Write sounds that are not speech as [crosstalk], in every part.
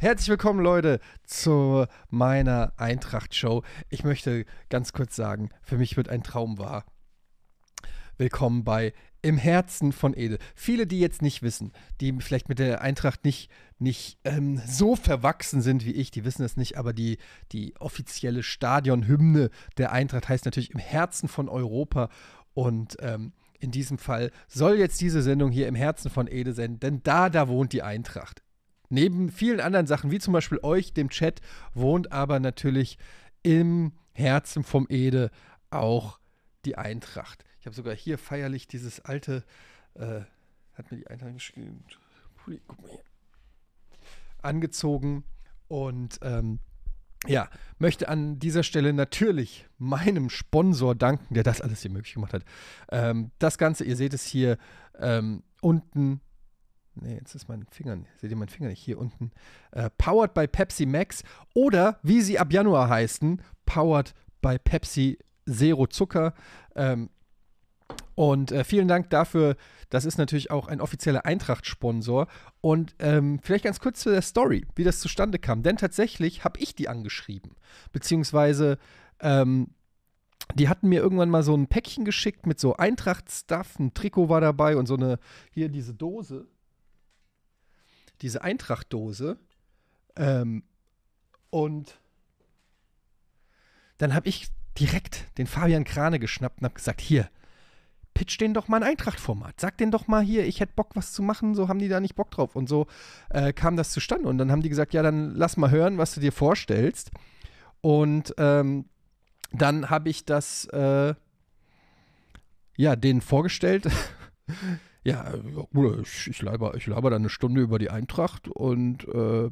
Herzlich willkommen, Leute, zu meiner Eintracht-Show. Ich möchte ganz kurz sagen, für mich wird ein Traum wahr. Willkommen bei Im Herzen von Edel. Viele, die jetzt nicht wissen, die vielleicht mit der Eintracht nicht, nicht ähm, so verwachsen sind wie ich, die wissen es nicht, aber die, die offizielle Stadionhymne der Eintracht heißt natürlich Im Herzen von Europa. Und ähm, in diesem Fall soll jetzt diese Sendung hier im Herzen von Ede senden, denn da, da wohnt die Eintracht. Neben vielen anderen Sachen, wie zum Beispiel euch, dem Chat, wohnt aber natürlich im Herzen vom Ede auch die Eintracht. Ich habe sogar hier feierlich dieses alte, äh, hat mir die Eintracht geschrieben, Pulli, guck mal hier, angezogen und ähm, ja, möchte an dieser Stelle natürlich meinem Sponsor danken, der das alles hier möglich gemacht hat. Ähm, das Ganze, ihr seht es hier ähm, unten. Ne, jetzt ist mein Finger, seht ihr meinen Finger nicht? Hier unten. Äh, powered by Pepsi Max oder wie sie ab Januar heißen, Powered by Pepsi Zero Zucker. Ähm, und äh, vielen Dank dafür. Das ist natürlich auch ein offizieller Eintracht-Sponsor. Und ähm, vielleicht ganz kurz zu der Story, wie das zustande kam. Denn tatsächlich habe ich die angeschrieben. Beziehungsweise ähm, die hatten mir irgendwann mal so ein Päckchen geschickt mit so Eintracht-Stuff, ein Trikot war dabei und so eine, hier diese Dose. Diese Eintracht-Dose. Ähm, und dann habe ich direkt den Fabian Krane geschnappt und habe gesagt, hier, pitch den doch mal ein Eintracht-Format. Sag den doch mal hier, ich hätte Bock, was zu machen, so haben die da nicht Bock drauf. Und so äh, kam das zustande. Und dann haben die gesagt, ja, dann lass mal hören, was du dir vorstellst. Und ähm, dann habe ich das, äh, ja, denen vorgestellt. [laughs] ja, ich, ich, laber, ich laber dann eine Stunde über die Eintracht und äh,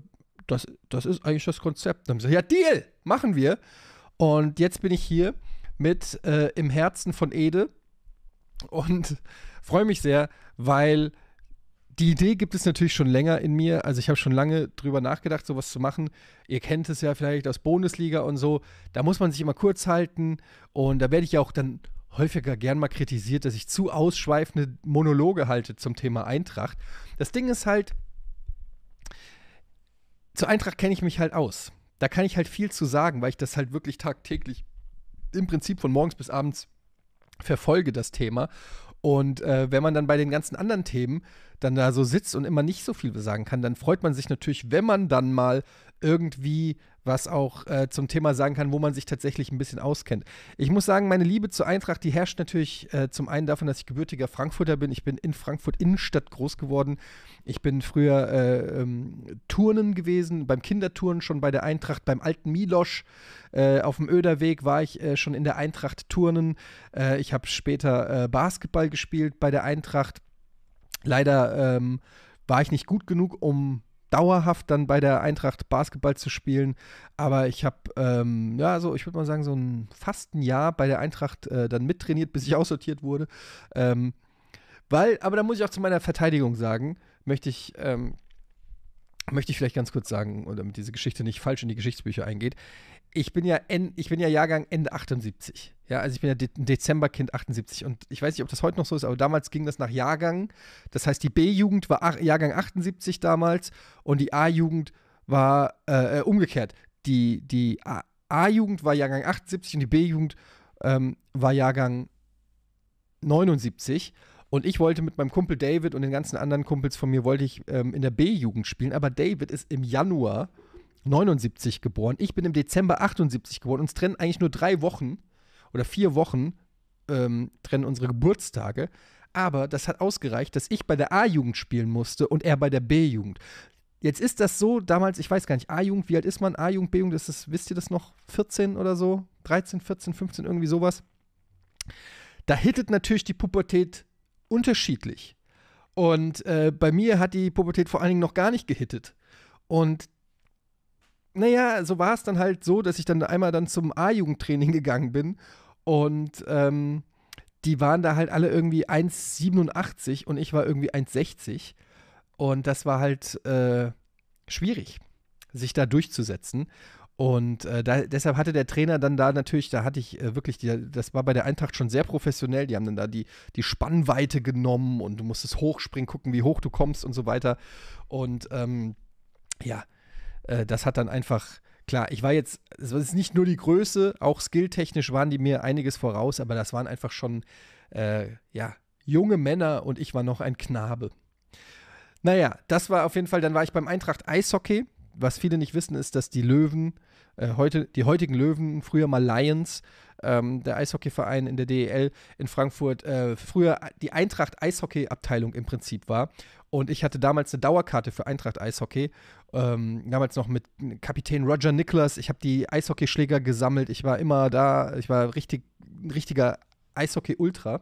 das, das ist eigentlich das Konzept. Dann haben sie gesagt, ja, Deal, machen wir. Und jetzt bin ich hier mit äh, Im Herzen von Ede, und freue mich sehr, weil die Idee gibt es natürlich schon länger in mir. Also ich habe schon lange drüber nachgedacht, sowas zu machen. Ihr kennt es ja vielleicht aus Bundesliga und so. Da muss man sich immer kurz halten. Und da werde ich ja auch dann häufiger gern mal kritisiert, dass ich zu ausschweifende Monologe halte zum Thema Eintracht. Das Ding ist halt, zur Eintracht kenne ich mich halt aus. Da kann ich halt viel zu sagen, weil ich das halt wirklich tagtäglich im Prinzip von morgens bis abends verfolge das Thema. Und äh, wenn man dann bei den ganzen anderen Themen dann da so sitzt und immer nicht so viel sagen kann, dann freut man sich natürlich, wenn man dann mal irgendwie was auch äh, zum Thema sagen kann, wo man sich tatsächlich ein bisschen auskennt. Ich muss sagen, meine Liebe zur Eintracht, die herrscht natürlich äh, zum einen davon, dass ich gebürtiger Frankfurter bin. Ich bin in Frankfurt Innenstadt groß geworden. Ich bin früher äh, ähm, Turnen gewesen, beim Kinderturnen schon bei der Eintracht, beim alten Milosch. Äh, auf dem Öderweg war ich äh, schon in der Eintracht Turnen. Äh, ich habe später Basketball gespielt bei der Eintracht. Leider ähm, war ich nicht gut genug, um dauerhaft dann bei der Eintracht Basketball zu spielen. Aber ich habe, ähm, ja, so, ich würde mal sagen, so ein fast ein Jahr bei der Eintracht äh, dann mittrainiert, bis ich [laughs] aussortiert wurde. Ähm, weil, aber da muss ich auch zu meiner Verteidigung sagen, möchte ich, ähm, möchte ich vielleicht ganz kurz sagen, damit diese Geschichte nicht falsch in die Geschichtsbücher eingeht ich bin ja en, ich bin ja Jahrgang Ende 78. Ja, also ich bin ja De Dezemberkind 78 und ich weiß nicht, ob das heute noch so ist, aber damals ging das nach Jahrgang. Das heißt, die B-Jugend war Jahrgang 78 damals und die A-Jugend war äh, äh umgekehrt. Die, die A-Jugend war Jahrgang 78 und die B-Jugend ähm, war Jahrgang 79. Und ich wollte mit meinem Kumpel David und den ganzen anderen Kumpels von mir, wollte ich ähm, in der B-Jugend spielen. Aber David ist im Januar 79 geboren. Ich bin im Dezember 78 geboren. Uns trennen eigentlich nur drei Wochen oder vier Wochen ähm, trennen unsere Geburtstage. Aber das hat ausgereicht, dass ich bei der A-Jugend spielen musste und er bei der B-Jugend. Jetzt ist das so, damals, ich weiß gar nicht, A-Jugend, wie alt ist man? A-Jugend, B-Jugend, ist das, wisst ihr das noch? 14 oder so? 13, 14, 15, irgendwie sowas. Da hittet natürlich die Pubertät unterschiedlich. Und äh, bei mir hat die Pubertät vor allen Dingen noch gar nicht gehittet. Und naja, so war es dann halt so, dass ich dann einmal dann zum A-Jugendtraining gegangen bin und ähm, die waren da halt alle irgendwie 1,87 und ich war irgendwie 1,60 und das war halt äh, schwierig, sich da durchzusetzen. Und äh, da, deshalb hatte der Trainer dann da natürlich, da hatte ich äh, wirklich, die, das war bei der Eintracht schon sehr professionell, die haben dann da die, die Spannweite genommen und du musstest hochspringen, gucken, wie hoch du kommst und so weiter. Und ähm, ja, äh, das hat dann einfach, klar, ich war jetzt, es ist nicht nur die Größe, auch skilltechnisch waren die mir einiges voraus, aber das waren einfach schon, äh, ja, junge Männer und ich war noch ein Knabe. Naja, das war auf jeden Fall, dann war ich beim Eintracht Eishockey. Was viele nicht wissen, ist, dass die Löwen, äh, heute, die heutigen Löwen, früher mal Lions, ähm, der Eishockeyverein in der DEL in Frankfurt, äh, früher die Eintracht Eishockey-Abteilung im Prinzip war. Und ich hatte damals eine Dauerkarte für Eintracht Eishockey ähm, damals noch mit Kapitän Roger Nicholas. Ich habe die Eishockeyschläger gesammelt. Ich war immer da. Ich war richtig, ein richtiger Eishockey-Ultra.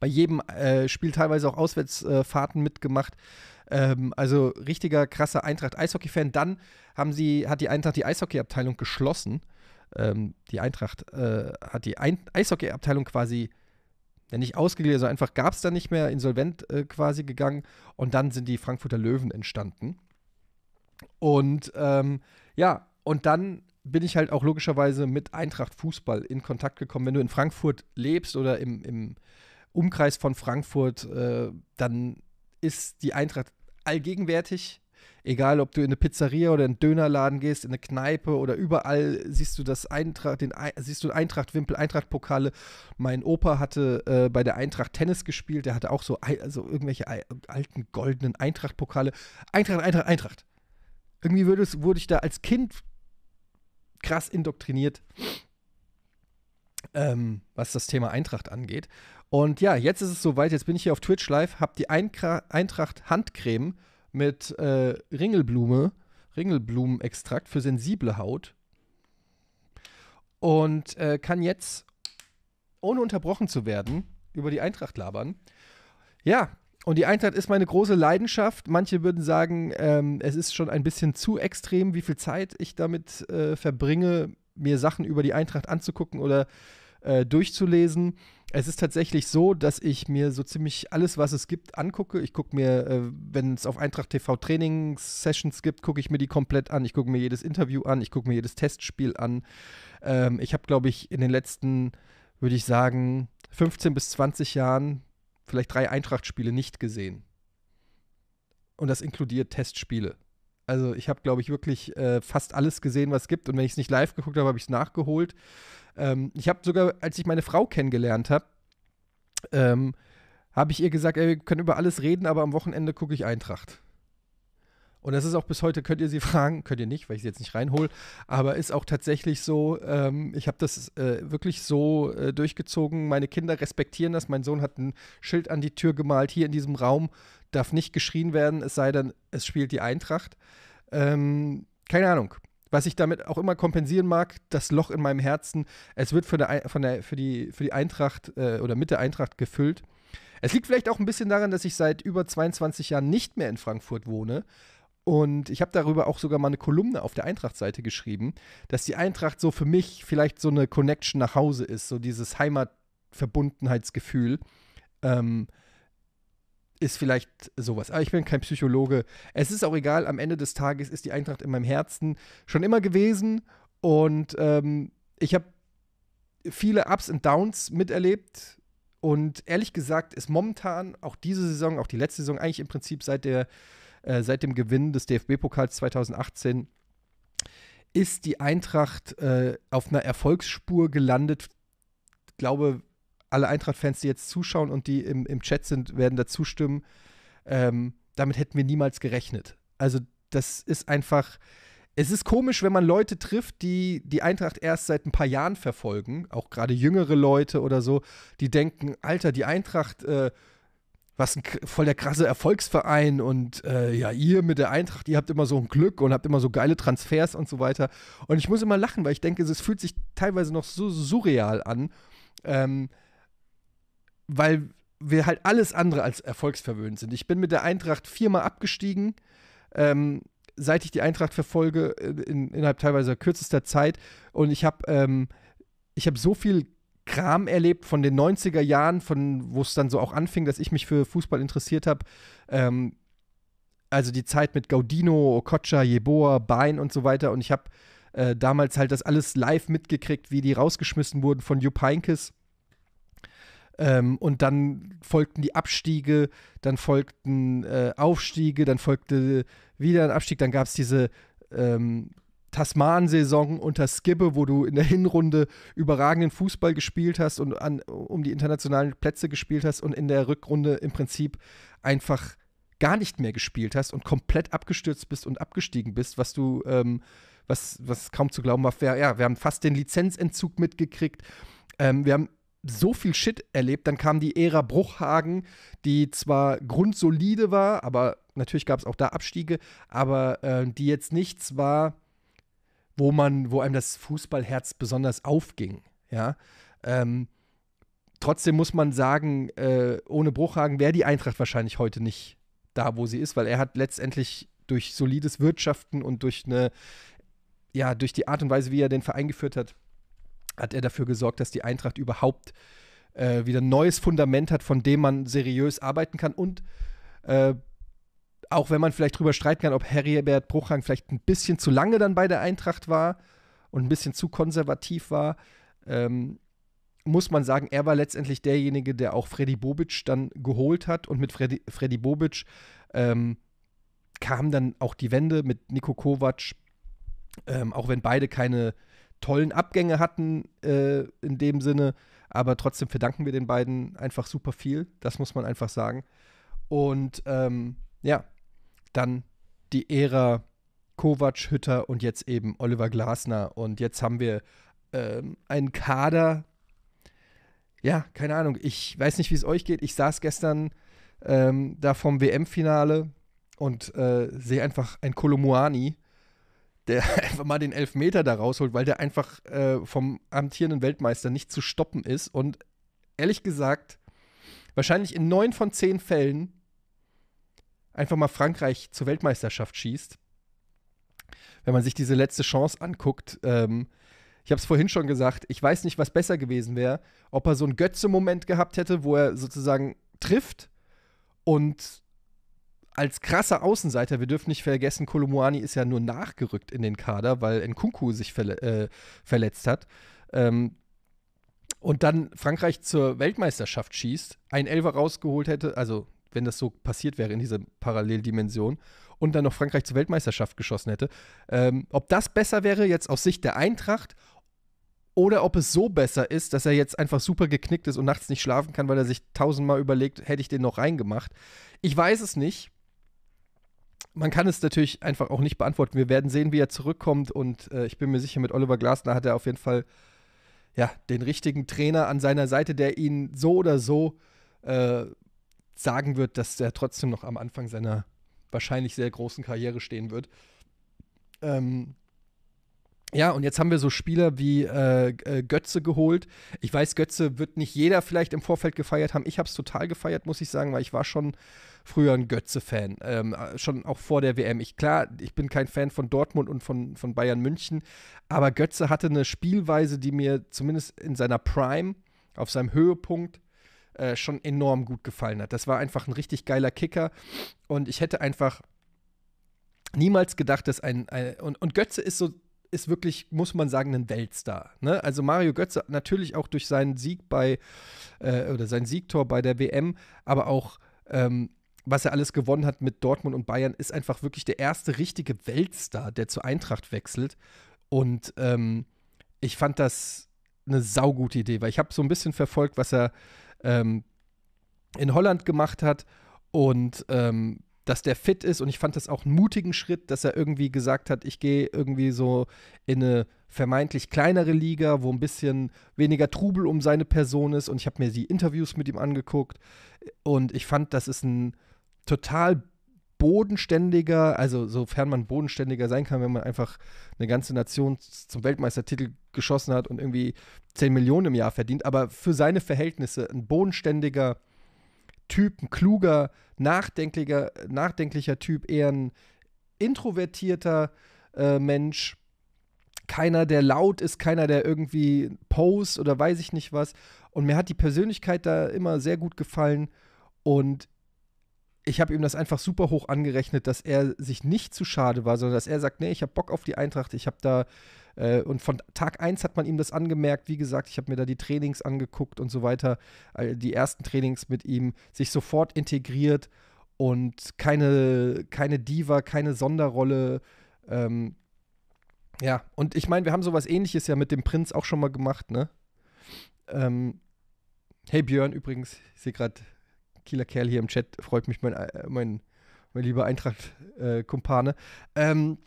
Bei jedem äh, Spiel teilweise auch Auswärtsfahrten äh, mitgemacht. Ähm, also richtiger krasser Eintracht-Eishockey-Fan. Dann haben sie, hat die Eintracht die Eishockey-Abteilung geschlossen. Ähm, die Eintracht äh, hat die Ein Eishockey-Abteilung quasi ja nicht ausgegliedert, sondern also einfach gab es da nicht mehr, insolvent äh, quasi gegangen und dann sind die Frankfurter Löwen entstanden. Und ähm, ja, und dann bin ich halt auch logischerweise mit Eintracht Fußball in Kontakt gekommen. Wenn du in Frankfurt lebst oder im, im Umkreis von Frankfurt, äh, dann ist die Eintracht allgegenwärtig. Egal, ob du in eine Pizzeria oder in einen Dönerladen gehst, in eine Kneipe oder überall siehst du das Eintracht, den e siehst du Eintracht-Wimpel, Eintracht-Pokale. Mein Opa hatte äh, bei der Eintracht Tennis gespielt, der hatte auch so also irgendwelche alten goldenen Eintracht-Pokale. Eintracht, Eintracht, Eintracht irgendwie wurde, es, wurde ich da als Kind krass indoktriniert, ähm, was das Thema Eintracht angeht. Und ja, jetzt ist es soweit. Jetzt bin ich hier auf Twitch live, habe die Einkra Eintracht Handcreme mit äh, Ringelblume, Ringelblumenextrakt für sensible Haut und äh, kann jetzt ohne unterbrochen zu werden über die Eintracht labern. Ja, und die Eintracht ist meine große Leidenschaft. Manche würden sagen, ähm, es ist schon ein bisschen zu extrem, wie viel Zeit ich damit äh, verbringe, mir Sachen über die Eintracht anzugucken oder äh, durchzulesen. Es ist tatsächlich so, dass ich mir so ziemlich alles, was es gibt, angucke. Ich gucke mir, äh, wenn es auf Eintracht TV Trainingssessions gibt, gucke ich mir die komplett an. Ich gucke mir jedes Interview an, ich gucke mir jedes Testspiel an. Ähm, ich habe, glaube ich, in den letzten, würde ich sagen, 15 bis 20 Jahren vielleicht drei Eintracht-Spiele nicht gesehen. Und das inkludiert Testspiele. Also ich habe, glaube ich, wirklich äh, fast alles gesehen, was es gibt. Und wenn ich es nicht live geguckt habe, habe ich es nachgeholt. Ähm, ich habe sogar, als ich meine Frau kennengelernt habe, ähm, habe ich ihr gesagt, ey, wir können über alles reden, aber am Wochenende gucke ich Eintracht. Und das ist auch bis heute, könnt ihr sie [laughs] fragen, könnt ihr nicht, weil ich sie jetzt nicht reinhole, aber ist auch tatsächlich so, ähm, ich habe das äh, wirklich so äh, durchgezogen. Meine Kinder respektieren das. Mein Sohn hat ein Schild an die Tür gemalt, hier in diesem Raum darf nicht geschrien werden, es sei denn, es spielt die Eintracht. Ähm, keine Ahnung was ich damit auch immer kompensieren mag, das Loch in meinem Herzen. Es wird für, der, von der, für, die, für die Eintracht äh, oder mit der Eintracht gefüllt. Es liegt vielleicht auch ein bisschen daran, dass ich seit über 22 Jahren nicht mehr in Frankfurt wohne, und ich habe darüber auch sogar mal eine Kolumne auf der Eintracht-Seite geschrieben, dass die Eintracht so für mich vielleicht so eine Connection nach Hause ist, so dieses Heimatverbundenheitsgefühl. Ähm, ist vielleicht sowas. Aber ich bin kein Psychologe. Es ist auch egal, am Ende des Tages ist die Eintracht in meinem Herzen schon immer gewesen. Und ähm, ich habe viele Ups und Downs miterlebt. Und ehrlich gesagt ist momentan auch diese Saison, auch die letzte Saison, eigentlich im Prinzip seit der äh, seit dem Gewinn des DFB-Pokals 2018 ist die Eintracht äh, auf einer Erfolgsspur gelandet. Ich glaube, alle Eintracht-Fans, die jetzt zuschauen und die im, im Chat sind, werden dazu stimmen. Ähm, damit hätten wir niemals gerechnet. Also, das ist einfach. Es ist komisch, wenn man Leute trifft, die die Eintracht erst seit ein paar Jahren verfolgen, auch gerade jüngere Leute oder so, die denken, Alter, die Eintracht äh, was ein voll der krasse Erfolgsverein und äh, ja, ihr mit der Eintracht, ihr habt immer so ein Glück und habt immer so geile Transfers und so weiter. Und ich muss immer lachen, weil ich denke, es fühlt sich teilweise noch so surreal an, ähm, weil wir halt alles andere als erfolgsverwöhnt sind. Ich bin mit der Eintracht viermal abgestiegen. Ähm, seit ich die Eintracht verfolge, äh, in, innerhalb teilweise kürzester Zeit. Und ich habe ähm, hab so viel Kram erlebt von den 90er Jahren, von wo es dann so auch anfing, dass ich mich für Fußball interessiert habe. Ähm, also die Zeit mit Gaudino, Okocha, Jeboa, Bein und so weiter. Und ich habe äh, damals halt das alles live mitgekriegt, wie die rausgeschmissen wurden von Jupp Heynckes. Ähm, und dann folgten die Abstiege, dann folgten äh, Aufstiege, dann folgte wieder ein Abstieg, dann gab es diese ähm, Tasman-Saison unter Skibbe, wo du in der Hinrunde überragenden Fußball gespielt hast und an, um die internationalen Plätze gespielt hast und in der Rückrunde im Prinzip einfach gar nicht mehr gespielt hast und komplett abgestürzt bist und abgestiegen bist, was du, ähm, was, was kaum zu glauben war. Wir, ja, wir haben fast den Lizenzentzug mitgekriegt. Ähm, wir haben so viel Shit erlebt. Dann kam die Ära Bruchhagen, die zwar grundsolide war, aber natürlich gab es auch da Abstiege, aber äh, die jetzt nichts war, wo man, wo einem das Fußballherz besonders aufging. Ja. Ähm, trotzdem muss man sagen, äh, ohne Bruchhagen wäre die Eintracht wahrscheinlich heute nicht da, wo sie ist, weil er hat letztendlich durch solides Wirtschaften und durch eine, ja, durch die Art und Weise, wie er den Verein geführt hat, hat er dafür gesorgt, dass die Eintracht überhaupt äh, wieder ein neues Fundament hat, von dem man seriös arbeiten kann und äh, auch wenn man vielleicht drüber streiten kann, ob Heribert Bruchhang vielleicht ein bisschen zu lange dann bei der Eintracht war und ein bisschen zu konservativ war, ähm, muss man sagen, er war letztendlich derjenige, der auch Freddy Bobic dann geholt hat. Und mit Freddy, Freddy Bobic ähm, kam dann auch die Wende mit Niko Kovac. Ähm, auch wenn beide keine tollen Abgänge hatten äh, in dem Sinne. Aber trotzdem verdanken wir den beiden einfach super viel. Das muss man einfach sagen. Und ähm, ja, dann die Ära Kovac, Hütter und jetzt eben Oliver Glasner. Und jetzt haben wir ähm, einen Kader. Ja, keine Ahnung. Ich weiß nicht, wie es euch geht. Ich saß gestern ähm, da vom WM-Finale und äh, sehe einfach ein Kolomuani, der [laughs] einfach mal den Elfmeter da rausholt, weil der einfach äh, vom amtierenden Weltmeister nicht zu stoppen ist. Und ehrlich gesagt, wahrscheinlich in neun von zehn Fällen einfach mal Frankreich zur Weltmeisterschaft schießt. Wenn man sich diese letzte Chance anguckt, ähm, ich habe es vorhin schon gesagt, ich weiß nicht, was besser gewesen wäre, ob er so einen Götze-Moment gehabt hätte, wo er sozusagen trifft und als krasser Außenseiter, wir dürfen nicht vergessen, Kolomoani ist ja nur nachgerückt in den Kader, weil Nkunku sich verle äh, verletzt hat. Ähm, und dann Frankreich zur Weltmeisterschaft schießt, ein Elfer rausgeholt hätte, also wenn das so passiert wäre in dieser Paralleldimension und dann noch Frankreich zur Weltmeisterschaft geschossen hätte. Ähm, ob das besser wäre jetzt aus Sicht der Eintracht oder ob es so besser ist, dass er jetzt einfach super geknickt ist und nachts nicht schlafen kann, weil er sich tausendmal überlegt, hätte ich den noch reingemacht. Ich weiß es nicht. Man kann es natürlich einfach auch nicht beantworten. Wir werden sehen, wie er zurückkommt und äh, ich bin mir sicher, mit Oliver Glasner hat er auf jeden Fall ja, den richtigen Trainer an seiner Seite, der ihn so oder so äh, sagen wird, dass er trotzdem noch am Anfang seiner wahrscheinlich sehr großen Karriere stehen wird. Ähm, ja, und jetzt haben wir so Spieler wie äh, äh Götze geholt. Ich weiß, Götze wird nicht jeder vielleicht im Vorfeld gefeiert haben. Ich habe es total gefeiert, muss ich sagen, weil ich war schon früher ein Götze-Fan. Ähm, äh, schon auch vor der WM. Ich, klar, ich bin kein Fan von Dortmund und von, von Bayern München, aber Götze hatte eine Spielweise, die mir zumindest in seiner Prime, auf seinem Höhepunkt, äh, schon enorm gut gefallen hat. Das war einfach ein richtig geiler Kicker und ich hätte einfach niemals gedacht, dass ein, ein und, und Götze ist so ist wirklich, muss man sagen, ein Weltstar. Ne? Also Mario Götze natürlich auch durch seinen Sieg bei äh, oder sein Siegtor bei der WM, aber auch ähm, was er alles gewonnen hat mit Dortmund und Bayern, ist einfach wirklich der erste richtige Weltstar, der zur Eintracht wechselt. Und ähm, ich fand das eine saugute Idee, weil ich habe so ein bisschen verfolgt, was er ähm, in Holland gemacht hat und ähm, dass der fit ist und ich fand das auch einen mutigen Schritt, dass er irgendwie gesagt hat, ich gehe irgendwie so in eine vermeintlich kleinere Liga, wo ein bisschen weniger Trubel um seine Person ist und ich habe mir die Interviews mit ihm angeguckt und ich fand, das ist ein total bodenständiger, also sofern man bodenständiger sein kann, wenn man einfach eine ganze Nation zum Weltmeistertitel geschossen hat und irgendwie 10 Millionen im Jahr verdient, aber für seine Verhältnisse ein bodenständiger Typ, ein kluger, nachdenklicher, nachdenklicher Typ, eher ein introvertierter äh, Mensch, keiner, der laut ist, keiner, der irgendwie post oder weiß ich nicht was. Und mir hat die Persönlichkeit da immer sehr gut gefallen. Und ich habe ihm das einfach super hoch angerechnet, dass er sich nicht zu schade war, sondern dass er sagt, nee, ich habe Bock auf die Eintracht, ich habe da äh, und von Tag 1 hat man ihm das angemerkt, wie gesagt, ich habe mir da die Trainings angeguckt und so weiter, die ersten Trainings mit ihm, sich sofort integriert und keine, keine Diva, keine Sonderrolle. Ähm, ja, und ich meine, wir haben sowas ähnliches ja mit dem Prinz auch schon mal gemacht, ne? Ähm, hey Björn, übrigens, ich sehe gerade, Kieler Kerl hier im Chat, freut mich mein, äh, mein, mein lieber Eintracht-Kumpane. Äh, ähm,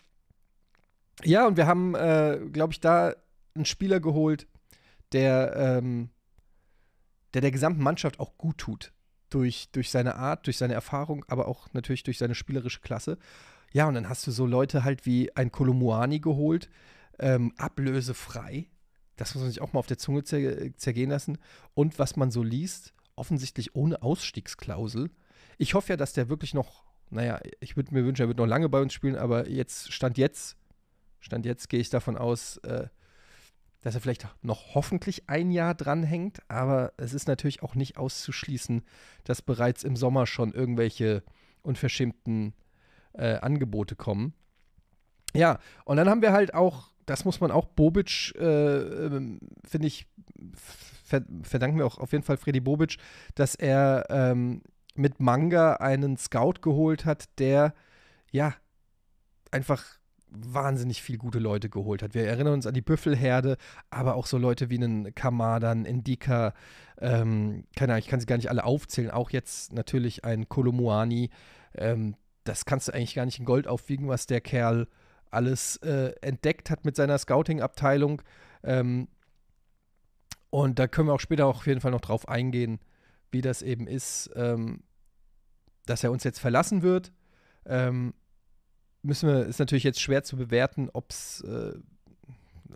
ja, und wir haben, äh, glaube ich, da einen Spieler geholt, der, ähm, der der gesamten Mannschaft auch gut tut. Durch, durch seine Art, durch seine Erfahrung, aber auch natürlich durch seine spielerische Klasse. Ja, und dann hast du so Leute halt wie ein Kolomuani geholt, ähm, ablösefrei. Das muss man sich auch mal auf der Zunge zer zergehen lassen. Und was man so liest, offensichtlich ohne Ausstiegsklausel. Ich hoffe ja, dass der wirklich noch, naja, ich würde mir wünschen, er wird noch lange bei uns spielen, aber jetzt, Stand jetzt, Stand jetzt gehe ich davon aus, äh, dass er vielleicht noch hoffentlich ein Jahr dranhängt, aber es ist natürlich auch nicht auszuschließen, dass bereits im Sommer schon irgendwelche unverschämten äh, Angebote kommen. Ja, und dann haben wir halt auch das muss man auch Bobic, äh, ähm, finde ich, verdanken wir auch auf jeden Fall Freddy Bobic, dass er ähm, mit Manga einen Scout geholt hat, der ja einfach wahnsinnig viel gute Leute geholt hat. Wir erinnern uns an die Büffelherde, aber auch so Leute wie einen Kamada, einen Indika, ähm, keine Ahnung, ich kann sie gar nicht alle aufzählen, auch jetzt natürlich ein Kolomuani. Ähm, das kannst du eigentlich gar nicht in Gold aufwiegen, was der Kerl alles äh, entdeckt hat mit seiner Scouting-Abteilung. Ähm, und da können wir auch später auch auf jeden Fall noch drauf eingehen, wie das eben ist, ähm, dass er uns jetzt verlassen wird. Ähm, müssen wir, ist natürlich jetzt schwer zu bewerten, ob's, äh,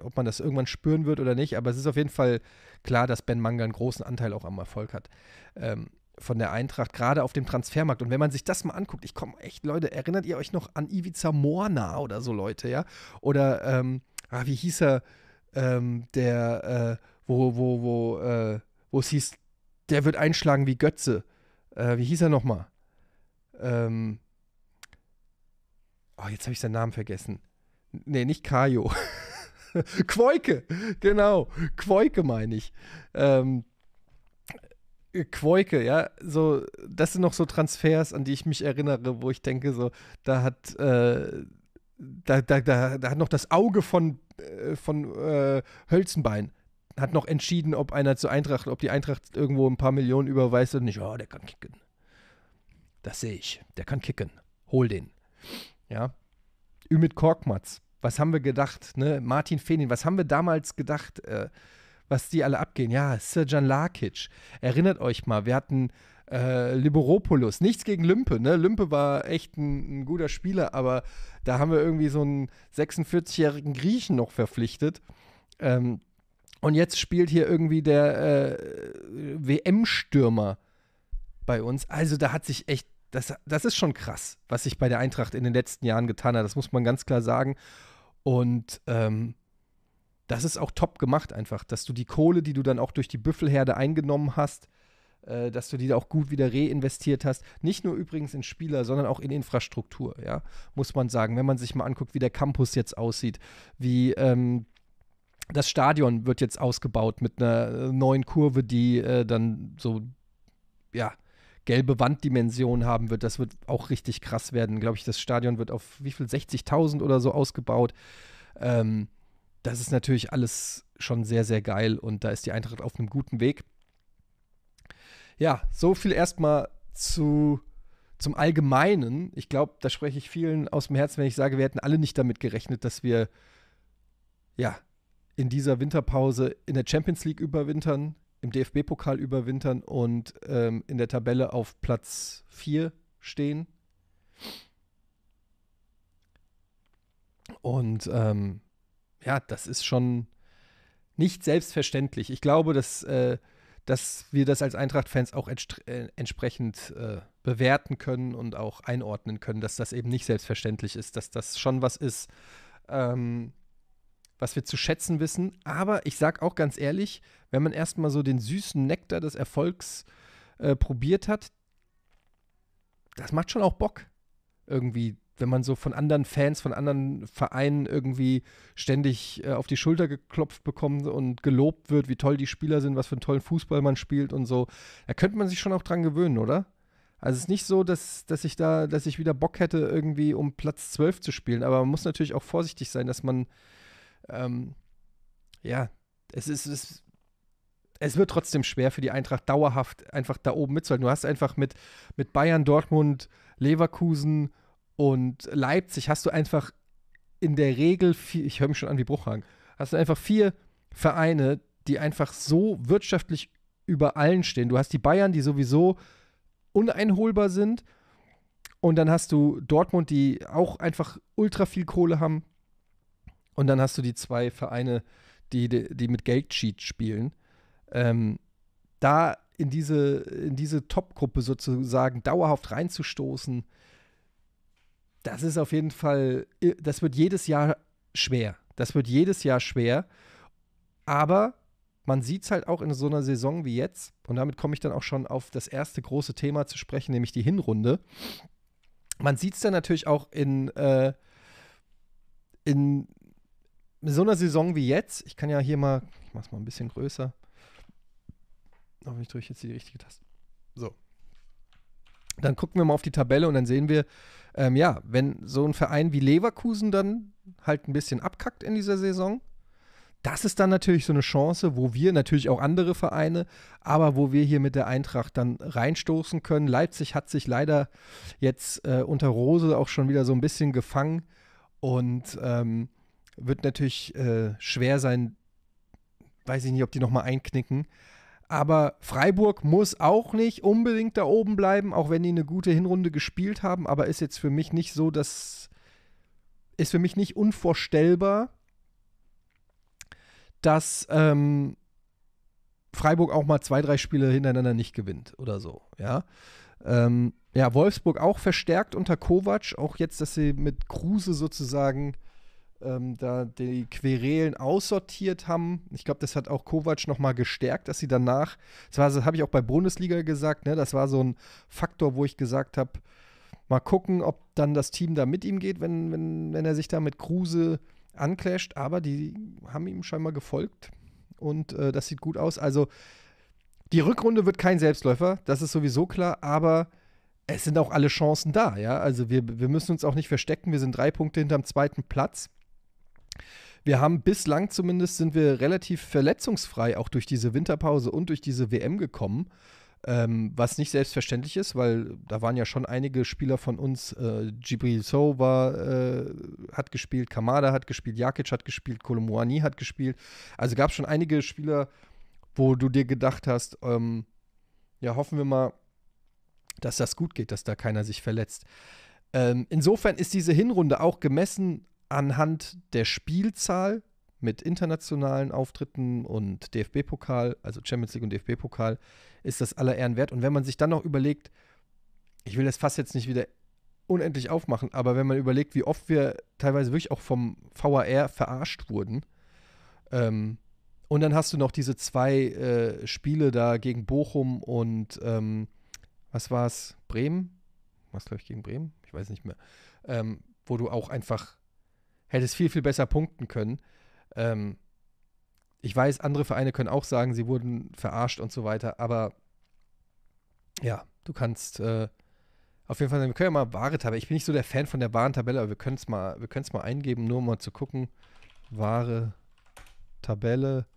ob man das irgendwann spüren wird oder nicht, aber es ist auf jeden Fall klar, dass Ben Manga einen großen Anteil auch am Erfolg hat. Ähm, von der Eintracht, gerade auf dem Transfermarkt. Und wenn man sich das mal anguckt, ich komme echt, Leute, erinnert ihr euch noch an Ivica Morna oder so Leute, ja? Oder, ähm, ah, wie hieß er, ähm, der, äh, wo, wo, wo, äh, wo es hieß, der wird einschlagen wie Götze. Äh, wie hieß er nochmal? Ähm, oh, jetzt habe ich seinen Namen vergessen. Nee, nicht Kajo. [laughs] Quoike, genau. Quoike meine ich. Ähm, Quoike, ja, so, das sind noch so Transfers, an die ich mich erinnere, wo ich denke, so, da hat, äh, da, da, da, da, hat noch das Auge von, äh, von äh, Hölzenbein hat noch entschieden, ob einer zur Eintracht, ob die Eintracht irgendwo ein paar Millionen überweist und nicht, oh, der kann kicken. Das sehe ich. Der kann kicken. Hol den. Ja. Ümit Korkmatz, Was haben wir gedacht, ne? Martin Fenin, was haben wir damals gedacht? Äh, was die alle abgehen. Ja, Sirjan Lakic. Erinnert euch mal, wir hatten äh, Liberopoulos. Nichts gegen Lümpe, ne? Lümpe war echt ein, ein guter Spieler, aber da haben wir irgendwie so einen 46-jährigen Griechen noch verpflichtet. Ähm, und jetzt spielt hier irgendwie der äh, WM-Stürmer bei uns. Also da hat sich echt, das, das ist schon krass, was sich bei der Eintracht in den letzten Jahren getan hat. Das muss man ganz klar sagen. Und ähm, das ist auch top gemacht einfach, dass du die Kohle, die du dann auch durch die Büffelherde eingenommen hast, äh, dass du die da auch gut wieder reinvestiert hast. Nicht nur übrigens in Spieler, sondern auch in Infrastruktur, ja, muss man sagen. Wenn man sich mal anguckt, wie der Campus jetzt aussieht, wie ähm, das Stadion wird jetzt ausgebaut mit einer äh, neuen Kurve, die äh, dann so, ja, gelbe Wanddimension haben wird. Das wird auch richtig krass werden, glaube ich. Das Stadion wird auf wie viel 60.000 oder so ausgebaut. Ähm, das ist natürlich alles schon sehr, sehr geil und da ist die Eintracht auf einem guten Weg. Ja, so viel erstmal zu, zum Allgemeinen. Ich glaube, da spreche ich vielen aus dem Herzen, wenn ich sage, wir hätten alle nicht damit gerechnet, dass wir ja in dieser Winterpause in der Champions League überwintern, im DFB-Pokal überwintern und ähm, in der Tabelle auf Platz 4 stehen. Und ähm, ja, das ist schon nicht selbstverständlich. Ich glaube, dass, äh, dass wir das als Eintracht-Fans auch äh, entsprechend äh, bewerten können und auch einordnen können, dass das eben nicht selbstverständlich ist, dass das schon was ist, ähm, was wir zu schätzen wissen. Aber ich sage auch ganz ehrlich, wenn man erstmal so den süßen Nektar des Erfolgs äh, probiert hat, das macht schon auch Bock irgendwie, wenn man so von anderen Fans, von anderen Vereinen irgendwie ständig äh, auf die Schulter geklopft bekommt und gelobt wird, wie toll die Spieler sind, was für einen tollen Fußball man spielt und so, da könnte man sich schon auch dran gewöhnen, oder? Also es ist nicht so, dass, dass ich da, dass ich wieder Bock hätte, irgendwie um Platz 12 zu spielen, aber man muss natürlich auch vorsichtig sein, dass man ähm, ja, es ist, es, es wird trotzdem schwer für die Eintracht dauerhaft einfach da oben mitzuhalten. Du hast einfach mit, mit Bayern, Dortmund, Leverkusen und Leipzig hast du einfach in der Regel, vier, ich höre mich schon an wie Bruchhagen, hast du einfach vier Vereine, die einfach so wirtschaftlich über allen stehen. Du hast die Bayern, die sowieso uneinholbar sind. Und dann hast du Dortmund, die auch einfach ultra viel Kohle haben. Und dann hast du die zwei Vereine, die, die, die mit Geldcheat spielen. Ähm, da in diese, in diese Top-Gruppe sozusagen dauerhaft reinzustoßen, das ist auf jeden Fall, das wird jedes Jahr schwer. Das wird jedes Jahr schwer. Aber man sieht es halt auch in so einer Saison wie jetzt. Und damit komme ich dann auch schon auf das erste große Thema zu sprechen, nämlich die Hinrunde. Man sieht es dann natürlich auch in, äh, in so einer Saison wie jetzt. Ich kann ja hier mal, ich mache es mal ein bisschen größer. Hoffentlich drücke ich jetzt die richtige Taste. So. Dann gucken wir mal auf die Tabelle und dann sehen wir, ähm, ja, wenn so ein Verein wie Leverkusen dann halt ein bisschen abkackt in dieser Saison, das ist dann natürlich so eine Chance, wo wir natürlich auch andere Vereine, aber wo wir hier mit der Eintracht dann reinstoßen können. Leipzig hat sich leider jetzt äh, unter Rose auch schon wieder so ein bisschen gefangen und ähm, wird natürlich äh, schwer sein, weiß ich nicht, ob die nochmal einknicken. Aber Freiburg muss auch nicht unbedingt da oben bleiben, auch wenn die eine gute Hinrunde gespielt haben. Aber ist jetzt für mich nicht so, dass. Ist für mich nicht unvorstellbar, dass ähm, Freiburg auch mal zwei, drei Spiele hintereinander nicht gewinnt oder so. Ja. Ähm, ja, Wolfsburg auch verstärkt unter Kovac, auch jetzt, dass sie mit Kruse sozusagen ähm, da die Querelen aussortiert haben. Ich glaube, das hat auch Kovac nochmal gestärkt, dass sie danach, das, das habe ich auch bei Bundesliga gesagt, ne, das war so ein Faktor, wo ich gesagt habe, mal gucken, ob dann das Team da mit ihm geht, wenn, wenn, wenn er sich da mit Kruse anclasht. Aber die haben ihm scheinbar gefolgt und äh, das sieht gut aus. Also die Rückrunde wird kein Selbstläufer, das ist sowieso klar, aber es sind auch alle Chancen da, ja. Also wir, wir müssen uns auch nicht verstecken, wir sind drei Punkte hinterm zweiten Platz wir haben bislang zumindest sind wir relativ verletzungsfrei auch durch diese Winterpause und durch diese WM gekommen. Ähm, was nicht selbstverständlich ist, weil da waren ja schon einige Spieler von uns. Äh, Gibril So war, äh, hat gespielt, Kamada hat gespielt, Jakic hat gespielt, Kolomoani hat gespielt. Also gab es schon einige Spieler, wo du dir gedacht hast, ähm, ja, hoffen wir mal, dass das gut geht, dass da keiner sich verletzt. Ähm, insofern ist diese Hinrunde auch gemessen anhand der Spielzahl mit internationalen Auftritten und DFB-Pokal, also Champions League und DFB-Pokal, ist das aller Ehren wert. Und wenn man sich dann noch überlegt, ich will das fast jetzt nicht wieder unendlich aufmachen, aber wenn man überlegt, wie oft wir teilweise wirklich auch vom VAR verarscht wurden, ähm, und dann hast du noch diese zwei äh, Spiele da gegen Bochum und ähm, was es? Bremen? Was glaube ich gegen Bremen? Ich weiß nicht mehr. Ähm, wo du auch einfach hättest viel, viel besser punkten können. Ähm, ich weiß, andere Vereine können auch sagen, sie wurden verarscht und so weiter, aber ja, du kannst äh, auf jeden Fall, sagen, wir können ja mal wahre Tabelle, ich bin nicht so der Fan von der wahren Tabelle, aber wir können es mal, wir mal eingeben, nur um mal zu gucken. Wahre Tabelle.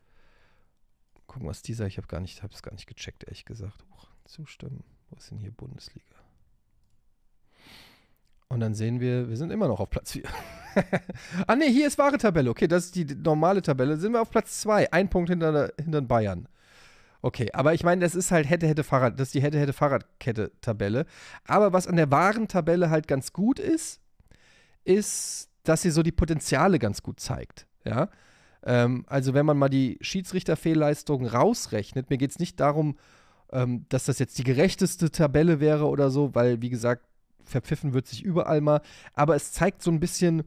Gucken, was dieser, ich habe gar nicht, habe es gar nicht gecheckt, ehrlich gesagt. Huch, zustimmen. Wo ist denn hier Bundesliga? Und dann sehen wir, wir sind immer noch auf Platz 4. [laughs] ah ne, hier ist wahre Tabelle. Okay, das ist die normale Tabelle. Sind wir auf Platz 2. Ein Punkt hinter, hinter Bayern. Okay, aber ich meine, das ist halt hätte, hätte Fahrrad, das ist die hätte, hätte Fahrradkette-Tabelle. Aber was an der wahren Tabelle halt ganz gut ist, ist, dass sie so die Potenziale ganz gut zeigt. Ja. Ähm, also, wenn man mal die Schiedsrichterfehlleistungen rausrechnet, mir geht es nicht darum, ähm, dass das jetzt die gerechteste Tabelle wäre oder so, weil, wie gesagt, verpfiffen wird sich überall mal. Aber es zeigt so ein bisschen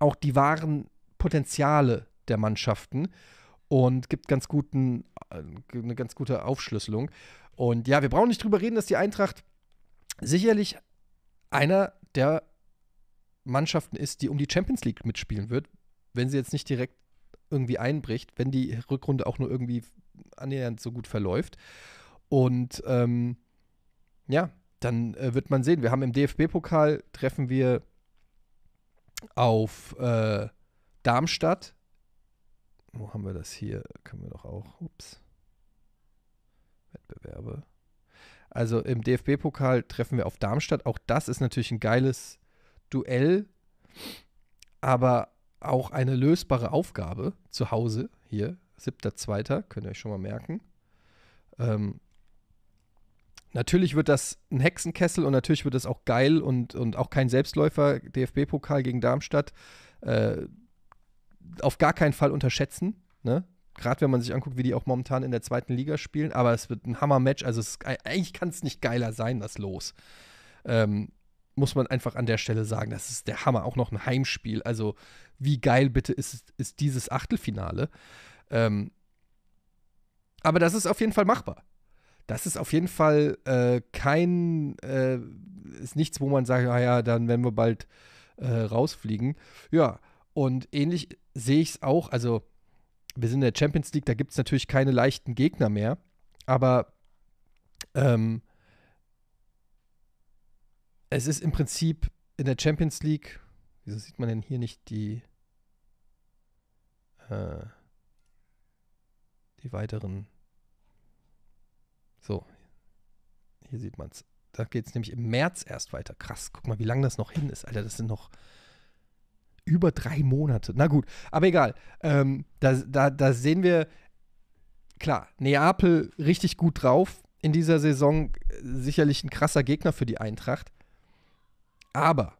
auch die wahren Potenziale der Mannschaften und gibt ganz guten, äh, eine ganz gute Aufschlüsselung. Und ja, wir brauchen nicht drüber reden, dass die Eintracht sicherlich einer der Mannschaften ist, die um die Champions League mitspielen wird, wenn sie jetzt nicht direkt irgendwie einbricht, wenn die Rückrunde auch nur irgendwie annähernd so gut verläuft. Und ähm, ja, dann äh, wird man sehen. Wir haben im DFB-Pokal treffen wir auf äh, Darmstadt. Wo haben wir das hier? Können wir doch auch. Ups. Wettbewerbe. Also im DFB-Pokal treffen wir auf Darmstadt. Auch das ist natürlich ein geiles Duell, aber auch eine lösbare Aufgabe zu Hause hier. Siebter, zweiter, könnt ihr euch schon mal merken. Ähm, Natürlich wird das ein Hexenkessel und natürlich wird das auch geil und, und auch kein Selbstläufer. DFB-Pokal gegen Darmstadt. Äh, auf gar keinen Fall unterschätzen. Ne? Gerade wenn man sich anguckt, wie die auch momentan in der zweiten Liga spielen. Aber es wird ein Hammer-Match. Also es, eigentlich kann es nicht geiler sein, das Los. Ähm, muss man einfach an der Stelle sagen, das ist der Hammer. Auch noch ein Heimspiel. Also wie geil bitte ist, ist dieses Achtelfinale. Ähm, aber das ist auf jeden Fall machbar das ist auf jeden Fall äh, kein, äh, ist nichts, wo man sagt, naja, ah dann werden wir bald äh, rausfliegen. Ja, und ähnlich sehe ich es auch. Also, wir sind in der Champions League, da gibt es natürlich keine leichten Gegner mehr. Aber ähm, es ist im Prinzip in der Champions League, wieso sieht man denn hier nicht die, äh, die weiteren so, hier sieht man es. Da geht es nämlich im März erst weiter. Krass, guck mal, wie lange das noch hin ist. Alter, das sind noch über drei Monate. Na gut, aber egal. Ähm, da, da, da sehen wir, klar, Neapel richtig gut drauf in dieser Saison. Sicherlich ein krasser Gegner für die Eintracht. Aber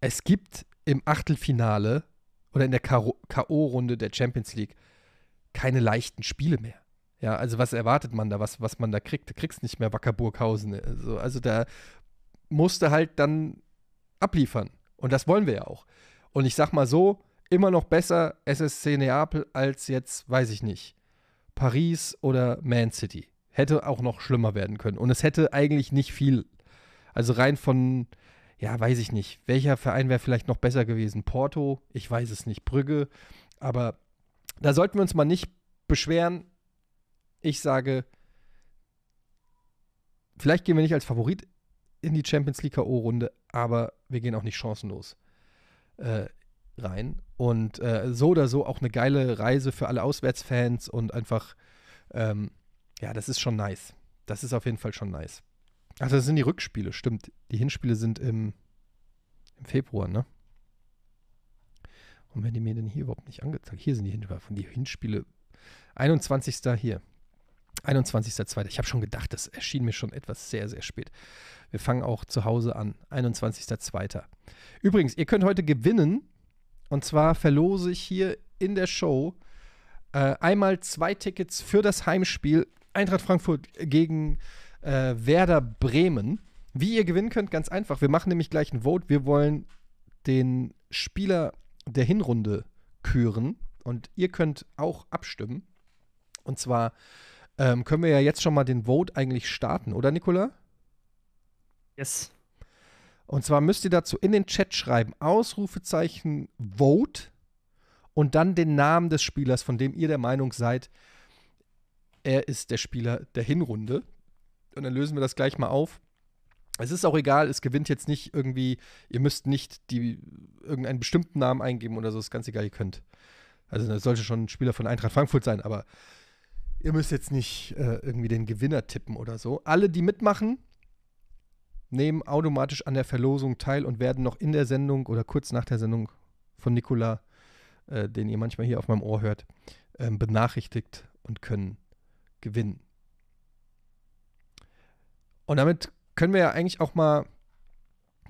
es gibt im Achtelfinale oder in der K.O.-Runde der Champions League keine leichten Spiele mehr. Ja, also was erwartet man da, was, was man da kriegt? Du kriegst nicht mehr Wacker Burghausen. Also, äh, also da musste halt dann abliefern. Und das wollen wir ja auch. Und ich sag mal so, immer noch besser SSC Neapel als jetzt, weiß ich nicht, Paris oder Man City. Hätte auch noch schlimmer werden können. Und es hätte eigentlich nicht viel. Also rein von, ja, weiß ich nicht. Welcher Verein wäre vielleicht noch besser gewesen? Porto? Ich weiß es nicht. Brügge? Aber da sollten wir uns mal nicht beschweren, ich sage, vielleicht gehen wir nicht als Favorit in die Champions League K.O.-Runde, aber wir gehen auch nicht chancenlos äh, rein. Und äh, so oder so auch eine geile Reise für alle Auswärtsfans und einfach, ähm, ja, das ist schon nice. Das ist auf jeden Fall schon nice. Also das sind die Rückspiele, stimmt. Die Hinspiele sind im, im Februar, ne? Und wenn die mir denn hier überhaupt nicht angezeigt, hier sind die Hinspiele, die Hinspiele 21. hier, 21.02. Ich habe schon gedacht, das erschien mir schon etwas sehr, sehr spät. Wir fangen auch zu Hause an. 21.02. Übrigens, ihr könnt heute gewinnen. Und zwar verlose ich hier in der Show äh, einmal zwei Tickets für das Heimspiel Eintracht Frankfurt gegen äh, Werder Bremen. Wie ihr gewinnen könnt, ganz einfach. Wir machen nämlich gleich ein Vote. Wir wollen den Spieler der Hinrunde küren. Und ihr könnt auch abstimmen. Und zwar ähm, können wir ja jetzt schon mal den Vote eigentlich starten, oder Nicola? Yes. Und zwar müsst ihr dazu in den Chat schreiben, Ausrufezeichen Vote und dann den Namen des Spielers, von dem ihr der Meinung seid, er ist der Spieler der Hinrunde. Und dann lösen wir das gleich mal auf. Es ist auch egal, es gewinnt jetzt nicht irgendwie, ihr müsst nicht die, irgendeinen bestimmten Namen eingeben oder so, ist ganz egal, ihr könnt. Also das sollte schon ein Spieler von Eintracht Frankfurt sein, aber Ihr müsst jetzt nicht äh, irgendwie den Gewinner tippen oder so. Alle, die mitmachen, nehmen automatisch an der Verlosung teil und werden noch in der Sendung oder kurz nach der Sendung von Nikola, äh, den ihr manchmal hier auf meinem Ohr hört, äh, benachrichtigt und können gewinnen. Und damit können wir ja eigentlich auch mal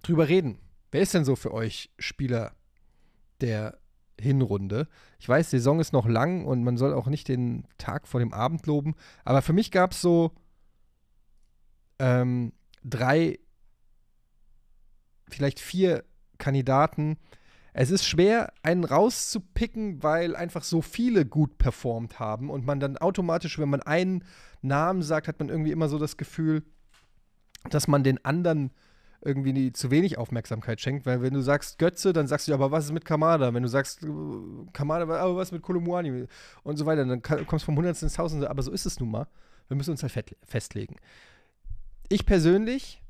drüber reden. Wer ist denn so für euch Spieler der Hinrunde. Ich weiß, Saison ist noch lang und man soll auch nicht den Tag vor dem Abend loben, aber für mich gab es so ähm, drei, vielleicht vier Kandidaten. Es ist schwer, einen rauszupicken, weil einfach so viele gut performt haben und man dann automatisch, wenn man einen Namen sagt, hat man irgendwie immer so das Gefühl, dass man den anderen irgendwie zu wenig Aufmerksamkeit schenkt, weil wenn du sagst Götze, dann sagst du aber was ist mit Kamada? Wenn du sagst äh, Kamada, aber was ist mit Kolomuani? und so weiter, dann kommst du vom Hundertsten ins Tausendste, aber so ist es nun mal. Wir müssen uns halt festlegen. Ich persönlich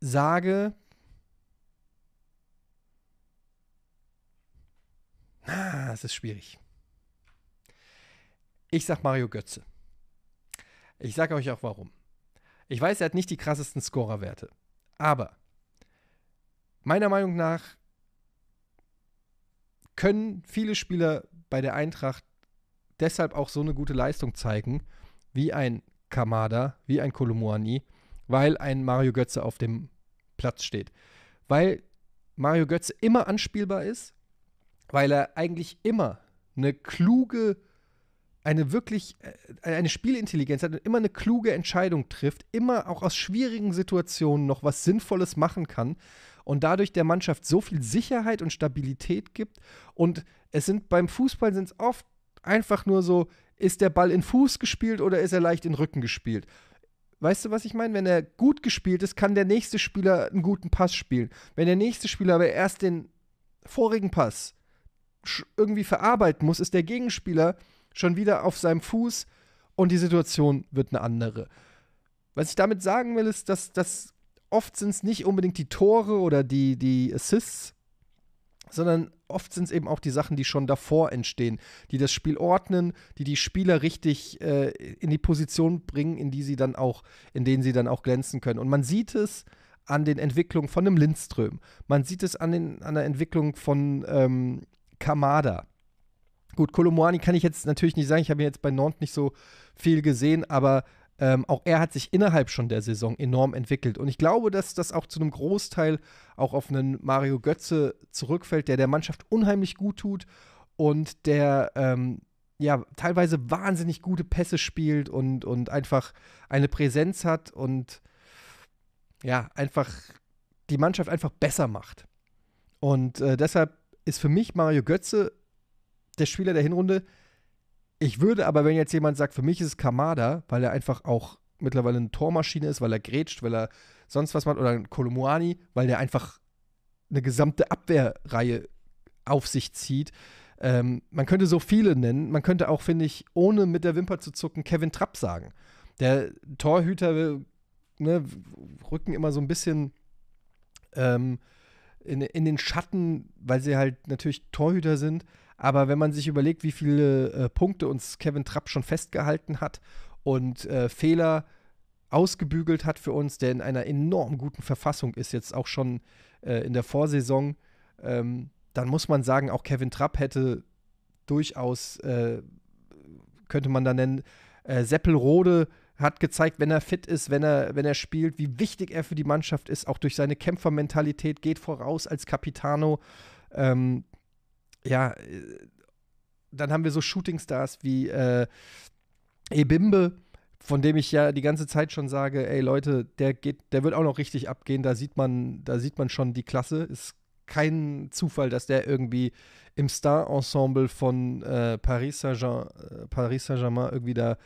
sage, ah, es ist schwierig. Ich sage Mario Götze. Ich sage euch auch warum. Ich weiß, er hat nicht die krassesten Scorerwerte. Aber meiner Meinung nach können viele Spieler bei der Eintracht deshalb auch so eine gute Leistung zeigen, wie ein Kamada, wie ein Kolomoani, weil ein Mario Götze auf dem Platz steht. Weil Mario Götze immer anspielbar ist, weil er eigentlich immer eine kluge eine wirklich äh, eine Spielintelligenz hat und immer eine kluge Entscheidung trifft, immer auch aus schwierigen Situationen noch was Sinnvolles machen kann und dadurch der Mannschaft so viel Sicherheit und Stabilität gibt. Und es sind beim Fußball sind es oft einfach nur so, ist der Ball in Fuß gespielt oder ist er leicht in Rücken gespielt? Weißt du, was ich meine? Wenn er gut gespielt ist, kann der nächste Spieler einen guten Pass spielen. Wenn der nächste Spieler aber erst den vorigen Pass irgendwie verarbeiten muss, ist der Gegenspieler schon wieder auf seinem Fuß und die Situation wird eine andere. Was ich damit sagen will, ist, dass das oft sind es nicht unbedingt die Tore oder die, die Assists, sondern oft sind es eben auch die Sachen, die schon davor entstehen, die das Spiel ordnen, die die Spieler richtig äh, in die Position bringen, in die sie dann auch, in denen sie dann auch glänzen können. Und man sieht es an den Entwicklungen von einem Lindström, man sieht es an, den, an der Entwicklung von ähm, Kamada, Gut, Kolomoani kann ich jetzt natürlich nicht sagen. Ich habe ihn jetzt bei Nantes nicht so viel gesehen, aber ähm, auch er hat sich innerhalb schon der Saison enorm entwickelt. Und ich glaube, dass das auch zu einem Großteil auch auf einen Mario Götze zurückfällt, der der Mannschaft unheimlich gut tut und der ähm, ja teilweise wahnsinnig gute Pässe spielt und, und einfach eine Präsenz hat und ja, einfach die Mannschaft einfach besser macht. Und äh, deshalb ist für mich Mario Götze der Spieler der Hinrunde. Ich würde aber, wenn jetzt jemand sagt, für mich ist es Kamada, weil er einfach auch mittlerweile eine Tormaschine ist, weil er grätscht, weil er sonst was macht, oder ein Kolomuani, weil der einfach eine gesamte Abwehrreihe auf sich zieht. Ähm, man könnte so viele nennen. Man könnte auch, finde ich, ohne mit der Wimper zu zucken, Kevin Trapp sagen. Der Torhüter ne, rücken immer so ein bisschen ähm, in, in den Schatten, weil sie halt natürlich Torhüter sind. Aber wenn man sich überlegt, wie viele äh, Punkte uns Kevin Trapp schon festgehalten hat und äh, Fehler ausgebügelt hat für uns, der in einer enorm guten Verfassung ist, jetzt auch schon äh, in der Vorsaison, ähm, dann muss man sagen, auch Kevin Trapp hätte durchaus, äh, könnte man da nennen, äh, Seppelrode hat gezeigt, wenn er fit ist, wenn er, wenn er spielt, wie wichtig er für die Mannschaft ist, auch durch seine Kämpfermentalität, geht voraus als Capitano. Ähm, ja, äh, dann haben wir so Shooting Stars wie äh, Ebimbe, von dem ich ja die ganze Zeit schon sage, ey Leute, der geht, der wird auch noch richtig abgehen. Da sieht man, da sieht man schon die Klasse. Ist kein Zufall, dass der irgendwie im Star-Ensemble von äh, Paris Saint-Germain äh, Paris Saint irgendwie da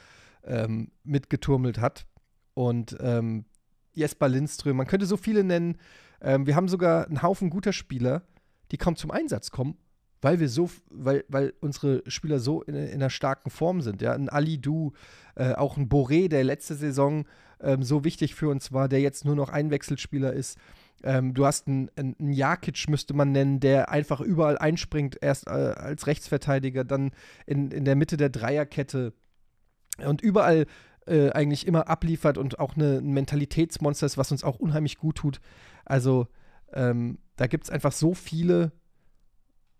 ähm, mitgeturmelt hat. Und ähm, Jesper Lindström, man könnte so viele nennen. Ähm, wir haben sogar einen Haufen guter Spieler, die kaum zum Einsatz kommen weil wir so, weil, weil unsere Spieler so in, in einer starken Form sind. Ja, ein Ali Du, äh, auch ein Boré, der letzte Saison ähm, so wichtig für uns war, der jetzt nur noch Einwechselspieler ist. Ähm, du hast einen, einen Jakic, müsste man nennen, der einfach überall einspringt, erst äh, als Rechtsverteidiger, dann in, in der Mitte der Dreierkette und überall äh, eigentlich immer abliefert und auch eine, ein Mentalitätsmonster ist, was uns auch unheimlich gut tut. Also ähm, da gibt es einfach so viele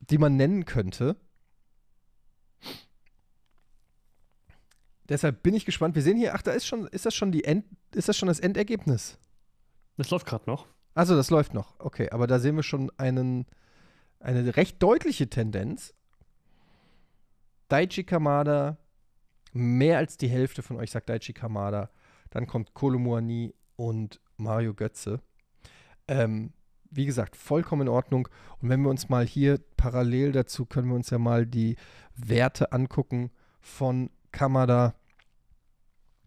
die man nennen könnte. Deshalb bin ich gespannt. Wir sehen hier, ach, da ist schon, ist das schon die End, ist das schon das Endergebnis? Das läuft gerade noch. Also das läuft noch. Okay, aber da sehen wir schon einen, eine recht deutliche Tendenz. Daichi Kamada, mehr als die Hälfte von euch sagt Daichi Kamada. Dann kommt Kolomuani und Mario Götze. Ähm, wie gesagt, vollkommen in Ordnung. Und wenn wir uns mal hier parallel dazu können wir uns ja mal die Werte angucken von Kamada.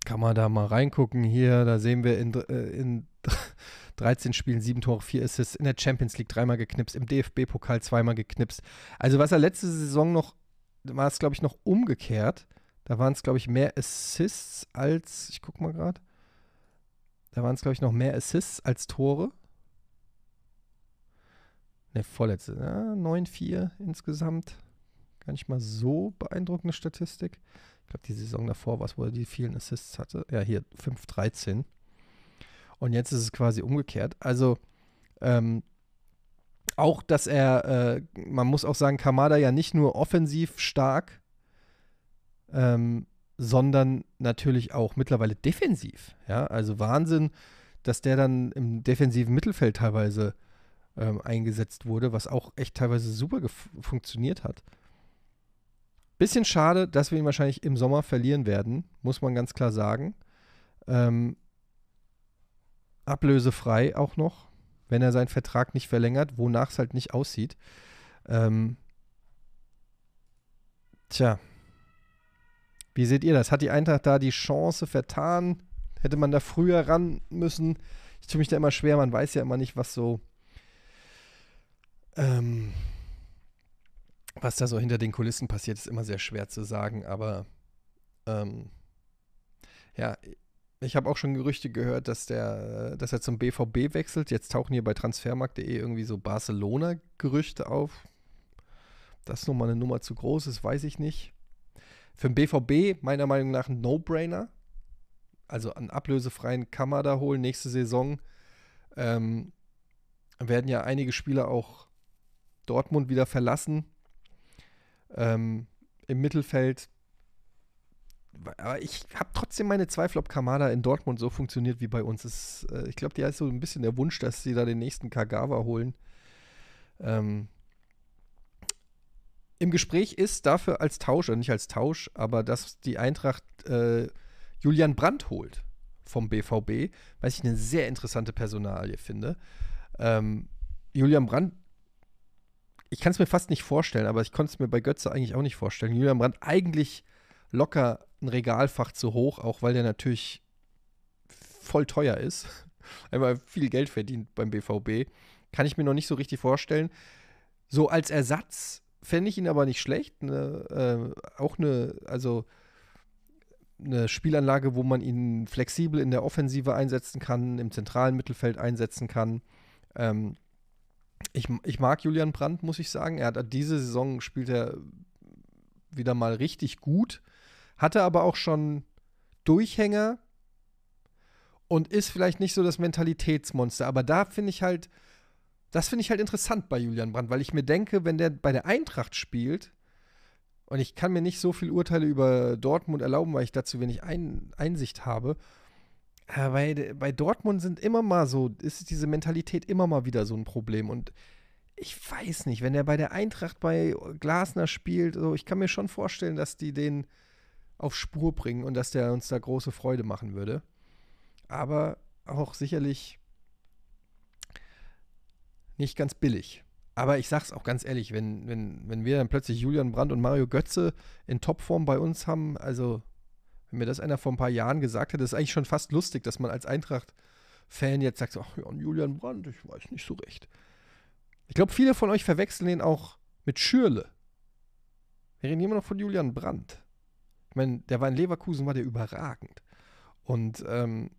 Kann man da mal reingucken hier, da sehen wir in, äh, in 13 [laughs] Spielen 7 Tore, 4 Assists, in der Champions League dreimal geknipst, im DFB-Pokal zweimal geknipst. Also was er letzte Saison noch, war es glaube ich noch umgekehrt. Da waren es glaube ich mehr Assists als, ich gucke mal gerade, da waren es glaube ich noch mehr Assists als Tore. Ne, vorletzte. Ja, ne? 9-4 insgesamt. Gar nicht mal so beeindruckende Statistik. Ich glaube, die Saison davor war es, wo er die vielen Assists hatte. Ja, hier 5-13. Und jetzt ist es quasi umgekehrt. Also, ähm, auch, dass er, äh, man muss auch sagen, Kamada ja nicht nur offensiv stark, ähm, sondern natürlich auch mittlerweile defensiv. Ja, also Wahnsinn, dass der dann im defensiven Mittelfeld teilweise ähm, eingesetzt wurde, was auch echt teilweise super funktioniert hat. Bisschen schade, dass wir ihn wahrscheinlich im Sommer verlieren werden, muss man ganz klar sagen. Ähm, ablösefrei auch noch, wenn er seinen Vertrag nicht verlängert, wonach es halt nicht aussieht. Ähm, tja, wie seht ihr das? Hat die Eintracht da die Chance vertan? Hätte man da früher ran müssen? Ich tue mich da immer schwer, man weiß ja immer nicht, was so ähm, was da so hinter den Kulissen passiert, ist immer sehr schwer zu sagen, aber ähm, ja, ich habe auch schon Gerüchte gehört, dass, der, dass er zum BVB wechselt. Jetzt tauchen hier bei transfermarkt.de irgendwie so Barcelona-Gerüchte auf. Dass nochmal eine Nummer zu groß ist, weiß ich nicht. Für den BVB meiner Meinung nach ein No-Brainer. Also einen ablösefreien Kamada holen nächste Saison. Ähm, werden ja einige Spieler auch Dortmund wieder verlassen. Ähm, Im Mittelfeld. Aber ich habe trotzdem meine Zweifel, ob Kamada in Dortmund so funktioniert wie bei uns. Es, äh, ich glaube, die ist so ein bisschen der Wunsch, dass sie da den nächsten Kagawa holen. Ähm, Im Gespräch ist dafür als Tausch, nicht als Tausch, aber dass die Eintracht äh, Julian Brandt holt vom BVB, was ich eine sehr interessante Personalie finde. Ähm, Julian Brandt ich kann es mir fast nicht vorstellen, aber ich konnte es mir bei Götze eigentlich auch nicht vorstellen. Julian Brandt eigentlich locker ein Regalfach zu hoch, auch weil der natürlich voll teuer ist. [laughs] Einmal viel Geld verdient beim BVB. Kann ich mir noch nicht so richtig vorstellen. So als Ersatz fände ich ihn aber nicht schlecht. Ne, äh, auch eine, also eine Spielanlage, wo man ihn flexibel in der Offensive einsetzen kann, im zentralen Mittelfeld einsetzen kann. Ähm, ich, ich mag Julian Brandt, muss ich sagen. Er hat diese Saison spielt er wieder mal richtig gut, hatte aber auch schon Durchhänger und ist vielleicht nicht so das Mentalitätsmonster. Aber da finde ich halt, das finde ich halt interessant bei Julian Brandt, weil ich mir denke, wenn der bei der Eintracht spielt, und ich kann mir nicht so viel Urteile über Dortmund erlauben, weil ich dazu wenig Ein Einsicht habe, äh, bei, bei Dortmund sind immer mal so, ist diese Mentalität immer mal wieder so ein Problem. Und ich weiß nicht, wenn er bei der Eintracht bei Glasner spielt, so, ich kann mir schon vorstellen, dass die den auf Spur bringen und dass der uns da große Freude machen würde. Aber auch sicherlich nicht ganz billig. Aber ich sag's auch ganz ehrlich, wenn, wenn, wenn wir dann plötzlich Julian Brandt und Mario Götze in Topform bei uns haben, also wenn mir das einer vor ein paar Jahren gesagt hätte, ist eigentlich schon fast lustig, dass man als Eintracht-Fan jetzt sagt, ach ja, Julian Brandt, ich weiß nicht so recht. Ich glaube, viele von euch verwechseln ihn auch mit Schürle. Wir reden immer noch von Julian Brandt. Ich meine, der war in Leverkusen, war der überragend. Und ähm,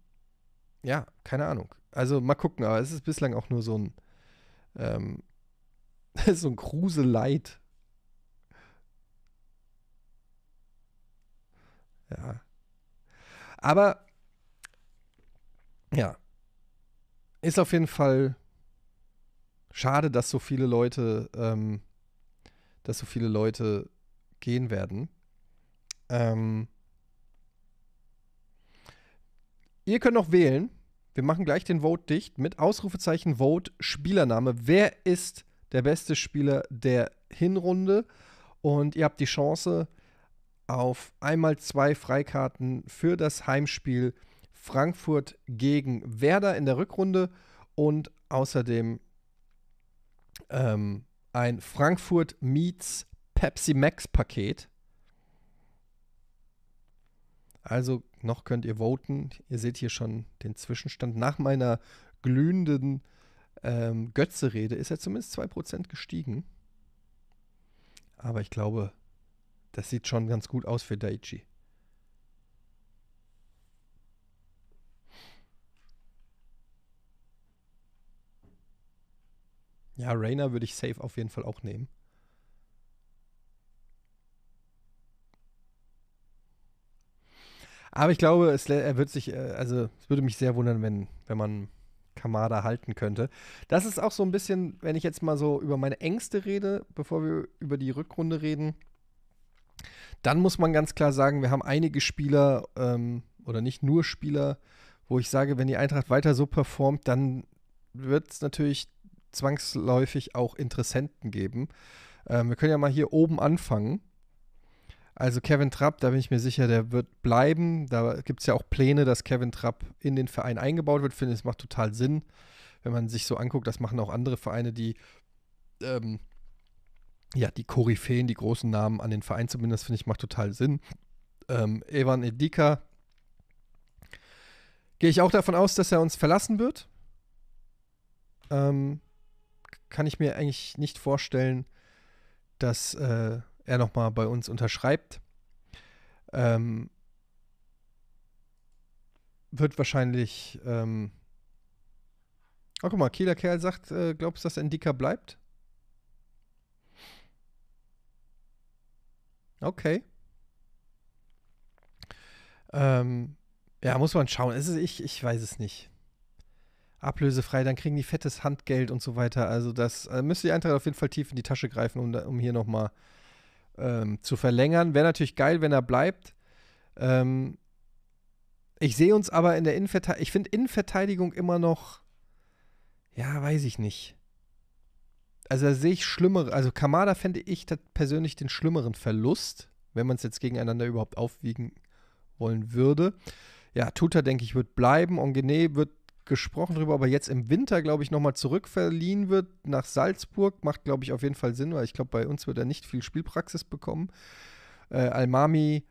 ja, keine Ahnung. Also mal gucken, aber es ist bislang auch nur so ein, ähm, [laughs] so ein kruse Ja. Aber ja, ist auf jeden Fall schade, dass so viele Leute, ähm, dass so viele Leute gehen werden. Ähm, ihr könnt noch wählen. Wir machen gleich den Vote dicht mit Ausrufezeichen Vote Spielername. Wer ist der beste Spieler der Hinrunde? Und ihr habt die Chance, auf einmal zwei Freikarten für das Heimspiel Frankfurt gegen Werder in der Rückrunde und außerdem ähm, ein Frankfurt Meets Pepsi Max Paket. Also noch könnt ihr voten. Ihr seht hier schon den Zwischenstand. Nach meiner glühenden ähm, Götze-Rede ist er zumindest 2% gestiegen. Aber ich glaube, das sieht schon ganz gut aus für Daichi. Ja, Rainer würde ich safe auf jeden Fall auch nehmen. Aber ich glaube, es, er wird sich, äh, also es würde mich sehr wundern, wenn, wenn man Kamada halten könnte. Das ist auch so ein bisschen, wenn ich jetzt mal so über meine Ängste rede, bevor wir über die Rückrunde reden dann muss man ganz klar sagen, wir haben einige Spieler ähm, oder nicht nur Spieler, wo ich sage, wenn die Eintracht weiter so performt, dann wird es natürlich zwangsläufig auch Interessenten geben. Ähm, wir können ja mal hier oben anfangen. Also Kevin Trapp, da bin ich mir sicher, der wird bleiben. Da gibt es ja auch Pläne, dass Kevin Trapp in den Verein eingebaut wird. Ich finde, es macht total Sinn, wenn man sich so anguckt. Das machen auch andere Vereine, die ähm, ja, die Koryphäen, die großen Namen an den Verein zumindest, finde ich, macht total Sinn. Ähm, Evan Edika, gehe ich auch davon aus, dass er uns verlassen wird. Ähm, kann ich mir eigentlich nicht vorstellen, dass äh, er nochmal bei uns unterschreibt. Ähm, wird wahrscheinlich. Ähm, oh, guck mal, Kieler Kerl sagt, äh, glaubst du, dass Endika bleibt? Okay. Ähm, ja, muss man schauen. Es ist, ich, ich weiß es nicht. Ablösefrei, dann kriegen die fettes Handgeld und so weiter. Also, das äh, müsste die Eintracht auf jeden Fall tief in die Tasche greifen, um, um hier nochmal ähm, zu verlängern. Wäre natürlich geil, wenn er bleibt. Ähm, ich sehe uns aber in der Innenverteidigung. Ich finde Innenverteidigung immer noch. Ja, weiß ich nicht also da sehe ich schlimmere, also Kamada fände ich persönlich den schlimmeren Verlust, wenn man es jetzt gegeneinander überhaupt aufwiegen wollen würde. Ja, Tuta, denke ich, wird bleiben. Ongene wird gesprochen darüber, aber jetzt im Winter, glaube ich, nochmal zurückverliehen wird nach Salzburg. Macht, glaube ich, auf jeden Fall Sinn, weil ich glaube, bei uns wird er nicht viel Spielpraxis bekommen. Äh, Almami,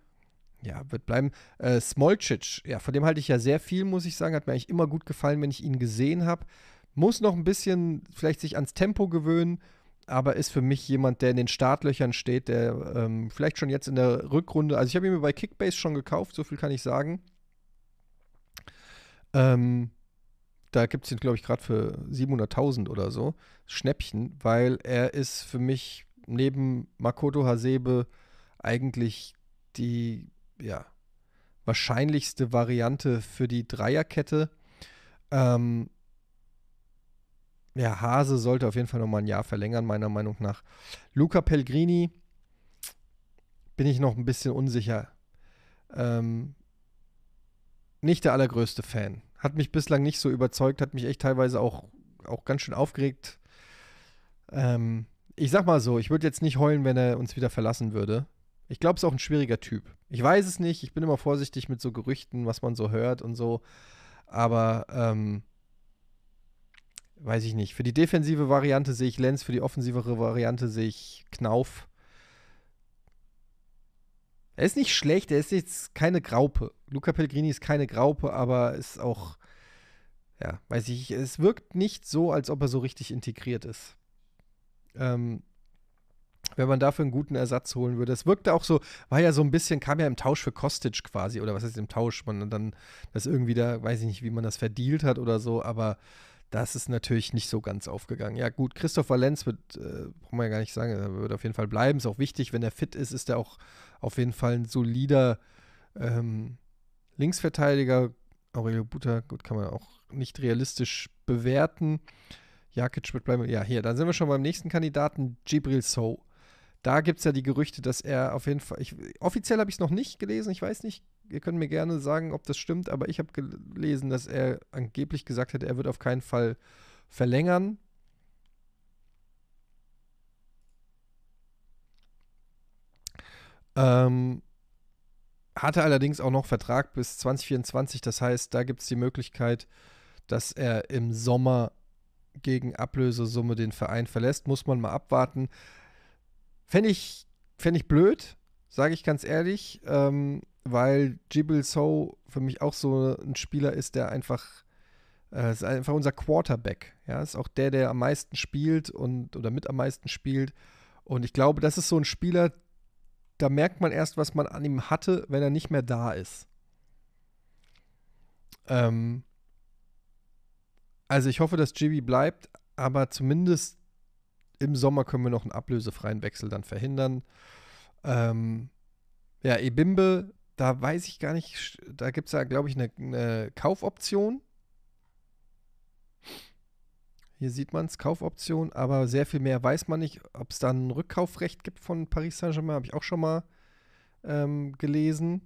ja, wird bleiben. Äh, Smolcic, ja, von dem halte ich ja sehr viel, muss ich sagen. Hat mir eigentlich immer gut gefallen, wenn ich ihn gesehen habe. Muss noch ein bisschen vielleicht sich ans Tempo gewöhnen, aber ist für mich jemand, der in den Startlöchern steht, der ähm, vielleicht schon jetzt in der Rückrunde, also ich habe ihn mir bei Kickbase schon gekauft, so viel kann ich sagen. Ähm, da gibt es ihn, glaube ich, gerade für 700.000 oder so. Schnäppchen, weil er ist für mich neben Makoto Hasebe eigentlich die ja, wahrscheinlichste Variante für die Dreierkette. Ähm, ja, Hase sollte auf jeden Fall nochmal ein Jahr verlängern, meiner Meinung nach. Luca Pellegrini bin ich noch ein bisschen unsicher. Ähm, nicht der allergrößte Fan. Hat mich bislang nicht so überzeugt, hat mich echt teilweise auch, auch ganz schön aufgeregt. Ähm, ich sag mal so, ich würde jetzt nicht heulen, wenn er uns wieder verlassen würde. Ich glaube, es ist auch ein schwieriger Typ. Ich weiß es nicht, ich bin immer vorsichtig mit so Gerüchten, was man so hört und so. Aber ähm, weiß ich nicht. Für die defensive Variante sehe ich Lenz, für die offensivere Variante sehe ich Knauf. Er ist nicht schlecht, er ist jetzt keine Graupe. Luca Pellegrini ist keine Graupe, aber ist auch, ja, weiß ich, es wirkt nicht so, als ob er so richtig integriert ist. Ähm, wenn man dafür einen guten Ersatz holen würde. Es wirkte auch so, war ja so ein bisschen, kam ja im Tausch für Kostic quasi, oder was heißt im Tausch? Man dann das irgendwie da, weiß ich nicht, wie man das verdealt hat oder so, aber das ist natürlich nicht so ganz aufgegangen. Ja, gut, Christopher Lenz wird, äh, braucht man ja gar nicht sagen, er wird auf jeden Fall bleiben. Ist auch wichtig, wenn er fit ist, ist er auch auf jeden Fall ein solider ähm, Linksverteidiger. Aurelio Buter, gut, kann man auch nicht realistisch bewerten. Jakic wird bleiben. Ja, hier, dann sind wir schon beim nächsten Kandidaten, Jibril So. Da gibt es ja die Gerüchte, dass er auf jeden Fall, ich, offiziell habe ich es noch nicht gelesen, ich weiß nicht ihr könnt mir gerne sagen, ob das stimmt, aber ich habe gelesen, dass er angeblich gesagt hat, er wird auf keinen Fall verlängern. Ähm, hatte allerdings auch noch Vertrag bis 2024, das heißt, da gibt es die Möglichkeit, dass er im Sommer gegen Ablösesumme den Verein verlässt. Muss man mal abwarten. Fände ich, fänd ich blöd, sage ich ganz ehrlich. Ähm, weil Jibril So für mich auch so ein Spieler ist, der einfach äh, ist einfach unser Quarterback. Ja, ist auch der, der am meisten spielt und oder mit am meisten spielt. Und ich glaube, das ist so ein Spieler, da merkt man erst, was man an ihm hatte, wenn er nicht mehr da ist. Ähm also ich hoffe, dass Jibby bleibt, aber zumindest im Sommer können wir noch einen ablösefreien Wechsel dann verhindern. Ähm ja, Ebimbe da weiß ich gar nicht, da gibt es ja, glaube ich, eine, eine Kaufoption. Hier sieht man es, Kaufoption, aber sehr viel mehr weiß man nicht. Ob es da ein Rückkaufrecht gibt von Paris Saint-Germain, habe ich auch schon mal ähm, gelesen.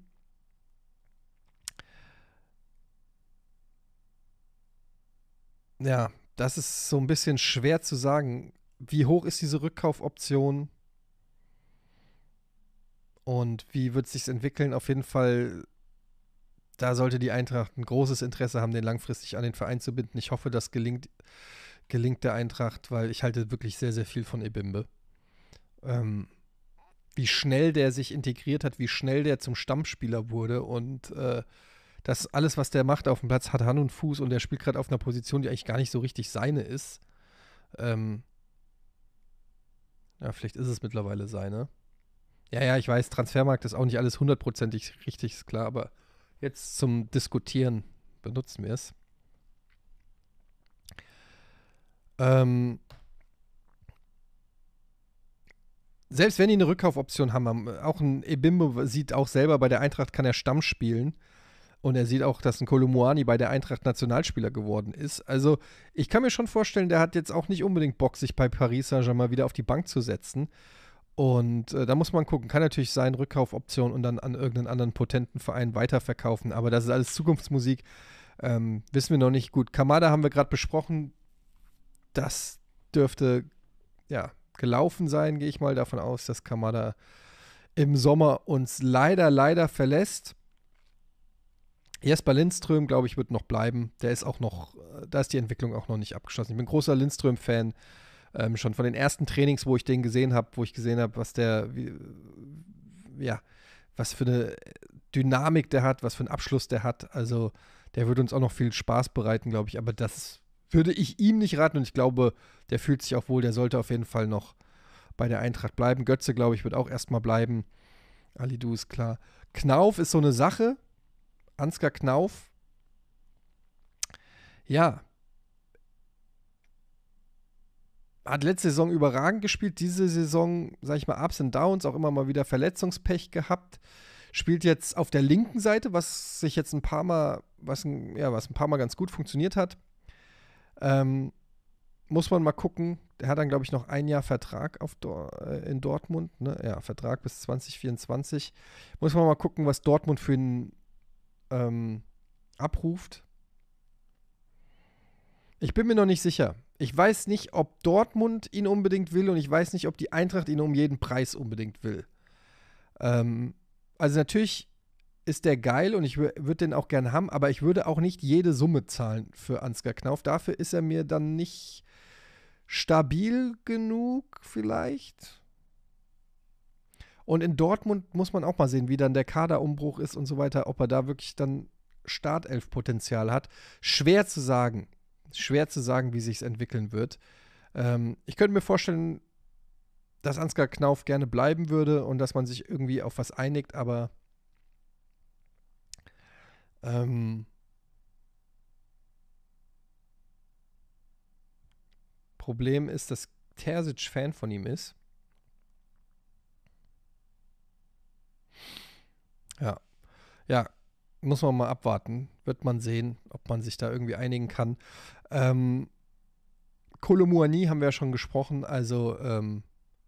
Ja, das ist so ein bisschen schwer zu sagen. Wie hoch ist diese Rückkaufoption? und wie wird es sich entwickeln. Auf jeden Fall, da sollte die Eintracht ein großes Interesse haben, den langfristig an den Verein zu binden. Ich hoffe, das gelingt, gelingt der Eintracht, weil ich halte wirklich sehr, sehr viel von Ebimbe. Ähm, wie schnell der sich integriert hat, wie schnell der zum Stammspieler wurde und äh, dass alles, was der macht auf dem Platz, hat Hand und Fuß und der spielt gerade auf einer Position, die eigentlich gar nicht so richtig seine ist. Ähm ja, vielleicht ist es mittlerweile seine. Ja, ja, ich weiß, Transfermarkt ist auch nicht alles hundertprozentig richtig, ist klar, aber jetzt zum Diskutieren benutzen wir es. Ähm, selbst wenn die eine Rückkaufoption haben, äh, auch ein Ebimbo sieht auch selber, bei der Eintracht kann er Stamm spielen. Und er sieht auch, dass ein Kolumuani bei der Eintracht Nationalspieler geworden ist. Also ich kann mir schon vorstellen, der hat jetzt auch nicht unbedingt Bock, sich bei Paris Saint-Germain wieder auf die Bank zu setzen. Und äh, da muss man gucken. Kann natürlich sein, Rückkaufoption und dann an irgendeinen anderen potenten Verein weiterverkaufen. Aber das ist alles Zukunftsmusik. Ähm, wissen wir noch nicht gut. Kamada haben wir gerade besprochen. Das dürfte ja gelaufen sein, gehe ich mal davon aus, dass Kamada im Sommer uns leider, leider verlässt. Jesper Lindström, glaube ich, wird noch bleiben. Der ist auch noch, äh, da ist die Entwicklung auch noch nicht abgeschlossen. Ich bin großer Lindström-Fan ähm, schon von den ersten Trainings, wo ich den gesehen habe, wo ich gesehen habe, was der, wie, ja, was für eine Dynamik der hat, was für einen Abschluss der hat. Also der würde uns auch noch viel Spaß bereiten, glaube ich. Aber das würde ich ihm nicht raten und ich glaube, der fühlt sich auch wohl, der sollte auf jeden Fall noch bei der Eintracht bleiben. Götze, glaube ich, wird auch erstmal bleiben. Ali, du ist klar. Knauf ist so eine Sache. Ansgar Knauf. Ja, hat letzte Saison überragend gespielt, diese Saison, sag ich mal, Ups und Downs, auch immer mal wieder Verletzungspech gehabt. Spielt jetzt auf der linken Seite, was sich jetzt ein paar Mal, was ein, ja, was ein paar Mal ganz gut funktioniert hat. Ähm, muss man mal gucken. Der hat dann, glaube ich, noch ein Jahr Vertrag auf, äh, in Dortmund. Ne? Ja, Vertrag bis 2024. Muss man mal gucken, was Dortmund für ihn ähm, abruft. Ich bin mir noch nicht sicher. Ich weiß nicht, ob Dortmund ihn unbedingt will und ich weiß nicht, ob die Eintracht ihn um jeden Preis unbedingt will. Ähm, also natürlich ist der geil und ich würde den auch gern haben, aber ich würde auch nicht jede Summe zahlen für Ansgar Knauf. Dafür ist er mir dann nicht stabil genug, vielleicht. Und in Dortmund muss man auch mal sehen, wie dann der Kaderumbruch ist und so weiter, ob er da wirklich dann Startelfpotenzial hat. Schwer zu sagen schwer zu sagen, wie sich es entwickeln wird. Ähm, ich könnte mir vorstellen, dass Ansgar Knauf gerne bleiben würde und dass man sich irgendwie auf was einigt, aber ähm, Problem ist, dass Terzic Fan von ihm ist. Ja. Ja, muss man mal abwarten. Wird man sehen, ob man sich da irgendwie einigen kann. Ähm, Kolomuani haben wir ja schon gesprochen. Also, ähm,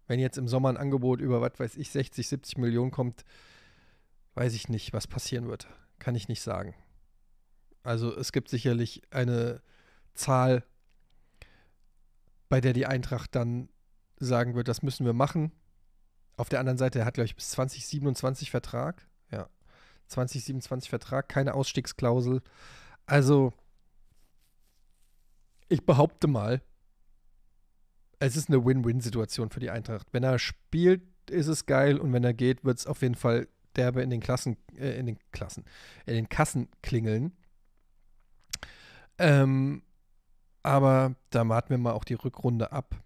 wenn jetzt im Sommer ein Angebot über, was weiß ich, 60, 70 Millionen kommt, weiß ich nicht, was passieren wird. Kann ich nicht sagen. Also, es gibt sicherlich eine Zahl, bei der die Eintracht dann sagen wird, das müssen wir machen. Auf der anderen Seite, er hat, glaube ich, bis 2027 Vertrag. Ja, 2027 Vertrag, keine Ausstiegsklausel. Also, ich behaupte mal, es ist eine Win-Win-Situation für die Eintracht. Wenn er spielt, ist es geil und wenn er geht, wird es auf jeden Fall derbe in den Klassen, äh, in den Klassen, in den Kassen klingeln. Ähm, aber da warten wir mal auch die Rückrunde ab.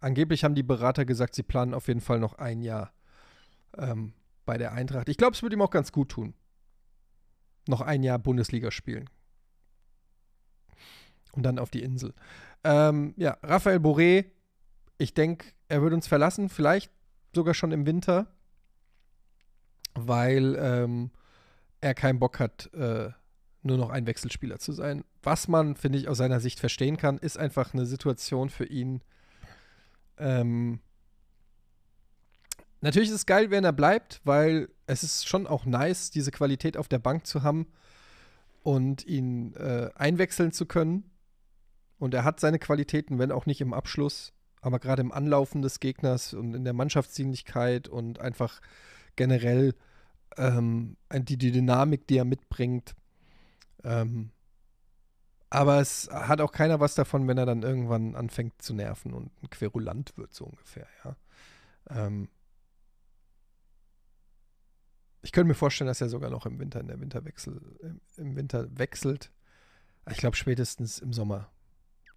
Angeblich haben die Berater gesagt, sie planen auf jeden Fall noch ein Jahr ähm, bei der Eintracht. Ich glaube, es würde ihm auch ganz gut tun. Noch ein Jahr Bundesliga spielen. Und dann auf die Insel. Ähm, ja, Raphael Boré, ich denke, er wird uns verlassen, vielleicht sogar schon im Winter, weil ähm, er keinen Bock hat, äh, nur noch ein Wechselspieler zu sein. Was man, finde ich, aus seiner Sicht verstehen kann, ist einfach eine Situation für ihn. Ähm, natürlich ist es geil, wenn er bleibt, weil es ist schon auch nice, diese Qualität auf der Bank zu haben und ihn äh, einwechseln zu können. Und er hat seine Qualitäten, wenn auch nicht im Abschluss, aber gerade im Anlaufen des Gegners und in der Mannschaftsdienlichkeit und einfach generell ähm, die, die, Dynamik, die er mitbringt. Ähm, aber es hat auch keiner was davon, wenn er dann irgendwann anfängt zu nerven und ein Querulant wird, so ungefähr, ja. Ähm, ich könnte mir vorstellen, dass er sogar noch im Winter, in der Winterwechsel, im, im Winter wechselt. Ich glaube spätestens im Sommer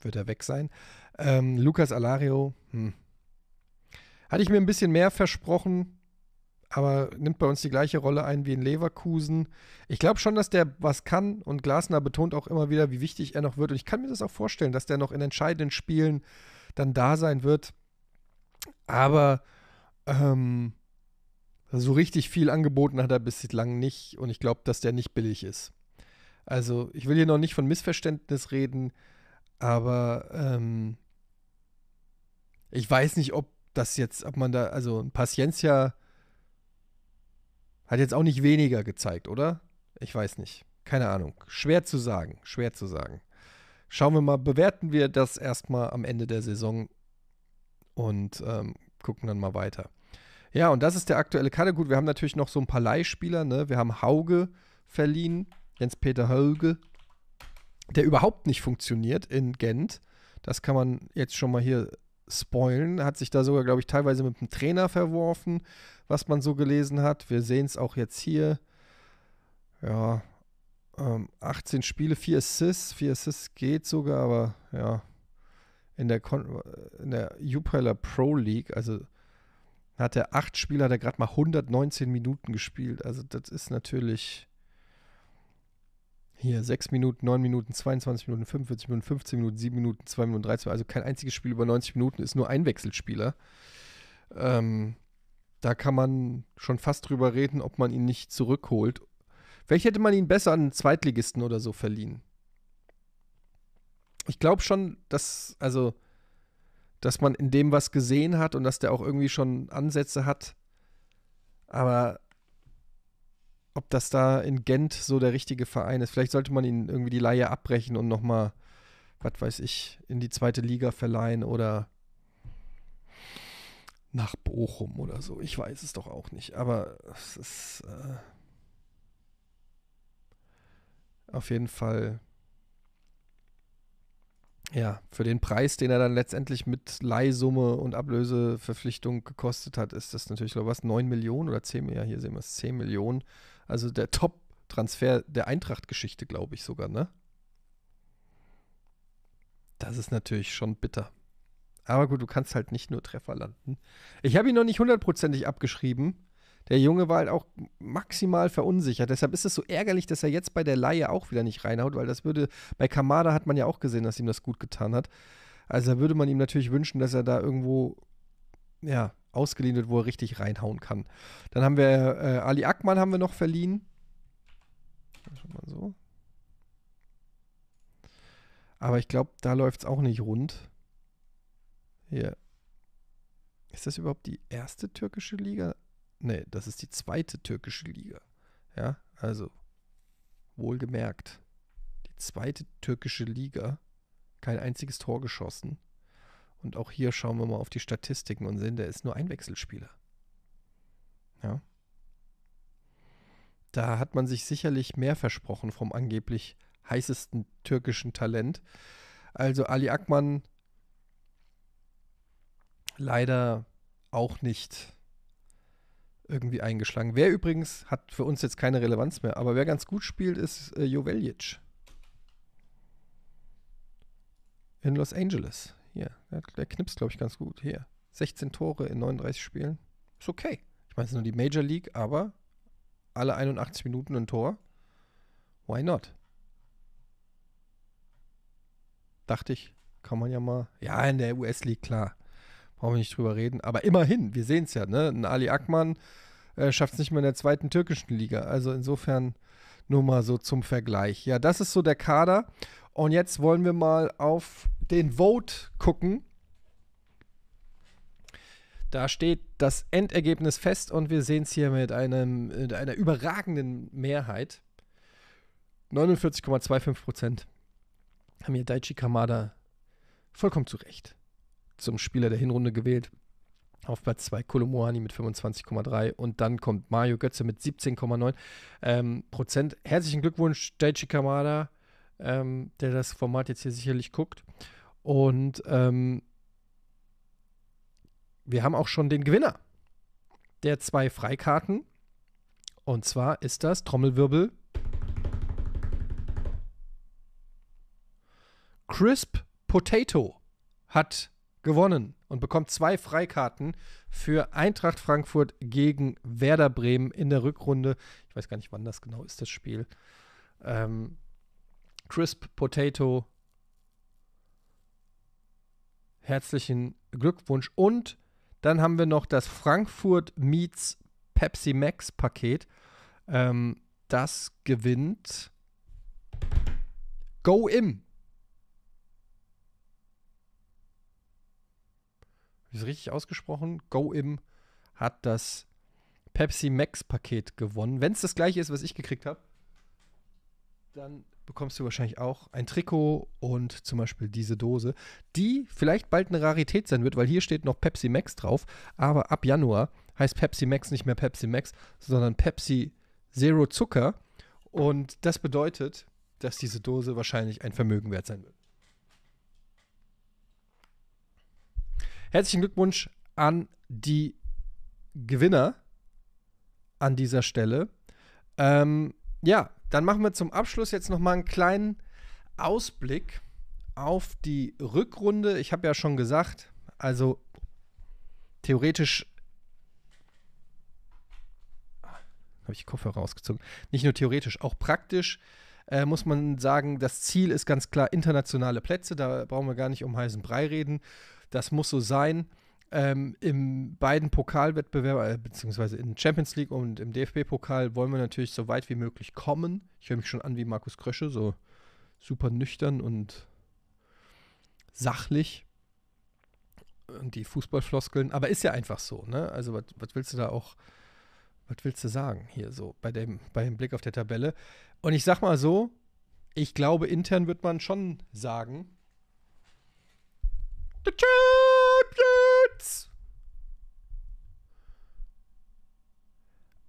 wird er weg sein. Ähm, Lucas Alario, hm. hatte ich mir ein bisschen mehr versprochen, aber nimmt bei uns die gleiche Rolle ein wie in Leverkusen. Ich glaube schon, dass der was kann und Glasner betont auch immer wieder, wie wichtig er noch wird. Und ich kann mir das auch vorstellen, dass der noch in entscheidenden Spielen dann da sein wird. Aber ähm, so richtig viel angeboten hat er bislang nicht und ich glaube, dass der nicht billig ist. Also ich will hier noch nicht von Missverständnis reden. Aber ähm, ich weiß nicht, ob das jetzt, ob man da, also ein Paciencia hat jetzt auch nicht weniger gezeigt, oder? Ich weiß nicht. Keine Ahnung. Schwer zu sagen. Schwer zu sagen. Schauen wir mal, bewerten wir das erstmal am Ende der Saison und ähm, gucken dann mal weiter. Ja, und das ist der aktuelle Kader. Gut, wir haben natürlich noch so ein paar Leihspieler. Ne? Wir haben Hauge verliehen, Jens-Peter Hauge der überhaupt nicht funktioniert in Gent. Das kann man jetzt schon mal hier spoilen. Hat sich da sogar, glaube ich, teilweise mit dem Trainer verworfen, was man so gelesen hat. Wir sehen es auch jetzt hier. Ja, ähm, 18 Spiele, 4 Assists. 4 Assists geht sogar, aber ja, in der, der Jupiler Pro League, also hat er 8 Spieler, hat er gerade mal 119 Minuten gespielt. Also das ist natürlich hier 6 Minuten, 9 Minuten, 22 Minuten, 45 Minuten, 15 Minuten, 7 Minuten, 2 Minuten, 13 Also kein einziges Spiel über 90 Minuten ist nur Einwechselspieler. Ähm, da kann man schon fast drüber reden, ob man ihn nicht zurückholt. Vielleicht hätte man ihn besser an einen Zweitligisten oder so verliehen. Ich glaube schon, dass, also, dass man in dem was gesehen hat und dass der auch irgendwie schon Ansätze hat. Aber ob das da in Gent so der richtige Verein ist. Vielleicht sollte man ihn irgendwie die Laie abbrechen und nochmal, was weiß ich, in die zweite Liga verleihen oder nach Bochum oder so. Ich weiß es doch auch nicht. Aber es ist äh, auf jeden Fall, ja, für den Preis, den er dann letztendlich mit Leihsumme und Ablöseverpflichtung gekostet hat, ist das natürlich, glaube ich, was, 9 Millionen oder 10 Millionen? Ja, hier sehen wir es, 10 Millionen also der Top-Transfer der Eintracht-Geschichte, glaube ich sogar, ne? Das ist natürlich schon bitter. Aber gut, du kannst halt nicht nur Treffer landen. Ich habe ihn noch nicht hundertprozentig abgeschrieben. Der Junge war halt auch maximal verunsichert. Deshalb ist es so ärgerlich, dass er jetzt bei der Laie auch wieder nicht reinhaut, weil das würde, bei Kamada hat man ja auch gesehen, dass ihm das gut getan hat. Also da würde man ihm natürlich wünschen, dass er da irgendwo, ja, ausgeliehen wird, wo er richtig reinhauen kann. Dann haben wir äh, Ali Akman haben wir noch verliehen. Schon mal so. Aber ich glaube, da läuft es auch nicht rund. Hier. Ist das überhaupt die erste türkische Liga? Ne, das ist die zweite türkische Liga. Ja, also wohlgemerkt. Die zweite türkische Liga. Kein einziges Tor geschossen. Und auch hier schauen wir mal auf die Statistiken und sehen, der ist nur Einwechselspieler. Ja. Da hat man sich sicherlich mehr versprochen vom angeblich heißesten türkischen Talent. Also Ali Akman leider auch nicht irgendwie eingeschlagen. Wer übrigens hat für uns jetzt keine Relevanz mehr, aber wer ganz gut spielt, ist äh, Joveljic. In Los Angeles. Hier, der, der knipst, glaube ich, ganz gut. Hier, 16 Tore in 39 Spielen. Ist okay. Ich meine, es ist nur die Major League, aber alle 81 Minuten ein Tor. Why not? Dachte ich, kann man ja mal. Ja, in der US League, klar. Brauchen wir nicht drüber reden. Aber immerhin, wir sehen es ja, ne? Ein Ali Akman äh, schafft es nicht mehr in der zweiten türkischen Liga. Also insofern nur mal so zum Vergleich. Ja, das ist so der Kader. Und jetzt wollen wir mal auf den Vote gucken. Da steht das Endergebnis fest und wir sehen es hier mit, einem, mit einer überragenden Mehrheit. 49,25 Prozent haben hier Daichi Kamada vollkommen zu Recht zum Spieler der Hinrunde gewählt. Auf Platz 2 Kolomoani mit 25,3 und dann kommt Mario Götze mit 17,9 ähm, Prozent. Herzlichen Glückwunsch, Daichi Kamada ähm, der das Format jetzt hier sicherlich guckt. Und ähm, wir haben auch schon den Gewinner der zwei Freikarten. Und zwar ist das Trommelwirbel Crisp Potato hat gewonnen und bekommt zwei Freikarten für Eintracht Frankfurt gegen Werder Bremen in der Rückrunde. Ich weiß gar nicht, wann das genau ist, das Spiel. Ähm, Crisp Potato. Herzlichen Glückwunsch. Und dann haben wir noch das Frankfurt Meets Pepsi Max Paket. Ähm, das gewinnt Go Im. Ist richtig ausgesprochen? Go Im hat das Pepsi Max Paket gewonnen. Wenn es das gleiche ist, was ich gekriegt habe, dann bekommst du wahrscheinlich auch ein Trikot und zum Beispiel diese Dose, die vielleicht bald eine Rarität sein wird, weil hier steht noch Pepsi Max drauf, aber ab Januar heißt Pepsi Max nicht mehr Pepsi Max, sondern Pepsi Zero Zucker und das bedeutet, dass diese Dose wahrscheinlich ein Vermögen wert sein wird. Herzlichen Glückwunsch an die Gewinner an dieser Stelle. Ähm, ja, dann machen wir zum Abschluss jetzt nochmal einen kleinen Ausblick auf die Rückrunde. Ich habe ja schon gesagt, also theoretisch habe ich Koffer rausgezogen. Nicht nur theoretisch, auch praktisch äh, muss man sagen, das Ziel ist ganz klar internationale Plätze. Da brauchen wir gar nicht um heißen Brei reden. Das muss so sein. Ähm, Im beiden Pokalwettbewerb, äh, beziehungsweise in Champions League und im DFB-Pokal wollen wir natürlich so weit wie möglich kommen. Ich höre mich schon an wie Markus Krösche, so super nüchtern und sachlich. Und die Fußballfloskeln, aber ist ja einfach so, ne? Also, was willst du da auch, was willst du sagen hier so bei dem, bei dem Blick auf der Tabelle? Und ich sag mal so, ich glaube, intern wird man schon sagen, The Champions!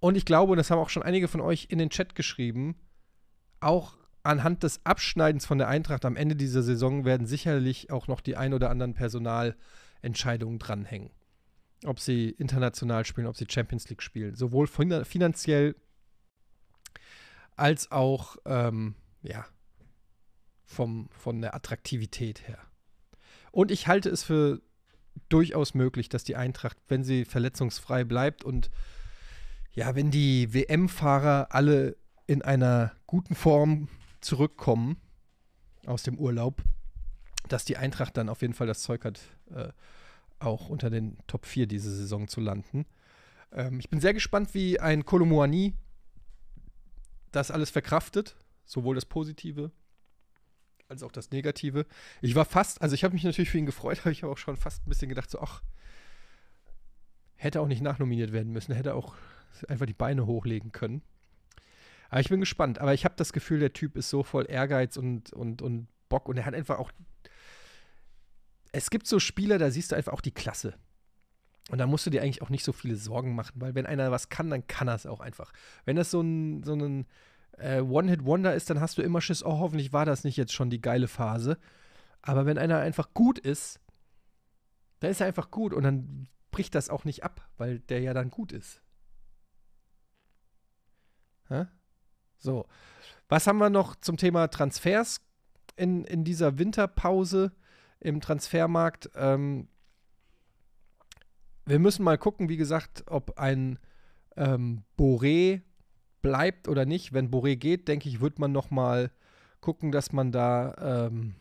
Und ich glaube, und das haben auch schon einige von euch in den Chat geschrieben, auch anhand des Abschneidens von der Eintracht am Ende dieser Saison werden sicherlich auch noch die ein oder anderen Personalentscheidungen dranhängen. Ob sie international spielen, ob sie Champions League spielen. Sowohl finanziell als auch ähm, ja, vom, von der Attraktivität her. Und ich halte es für durchaus möglich, dass die Eintracht, wenn sie verletzungsfrei bleibt und ja, wenn die WM-Fahrer alle in einer guten Form zurückkommen aus dem Urlaub, dass die Eintracht dann auf jeden Fall das Zeug hat, äh, auch unter den Top 4 diese Saison zu landen. Ähm, ich bin sehr gespannt, wie ein Kolomoani das alles verkraftet, sowohl das Positive als auch das Negative. Ich war fast, also ich habe mich natürlich für ihn gefreut, [laughs] aber ich habe auch schon fast ein bisschen gedacht, so, ach, hätte auch nicht nachnominiert werden müssen, hätte auch einfach die Beine hochlegen können. Aber ich bin gespannt. Aber ich habe das Gefühl, der Typ ist so voll Ehrgeiz und, und, und Bock und er hat einfach auch. Es gibt so Spieler, da siehst du einfach auch die Klasse. Und da musst du dir eigentlich auch nicht so viele Sorgen machen, weil wenn einer was kann, dann kann er es auch einfach. Wenn das so ein, so ein äh, One-Hit-Wonder ist, dann hast du immer Schiss, oh, hoffentlich war das nicht jetzt schon die geile Phase. Aber wenn einer einfach gut ist, dann ist er einfach gut und dann bricht das auch nicht ab, weil der ja dann gut ist. Hä? So. Was haben wir noch zum Thema Transfers in, in dieser Winterpause im Transfermarkt? Ähm, wir müssen mal gucken, wie gesagt, ob ein ähm, Boré bleibt oder nicht. Wenn Boré geht, denke ich, wird man noch mal gucken, dass man da ähm,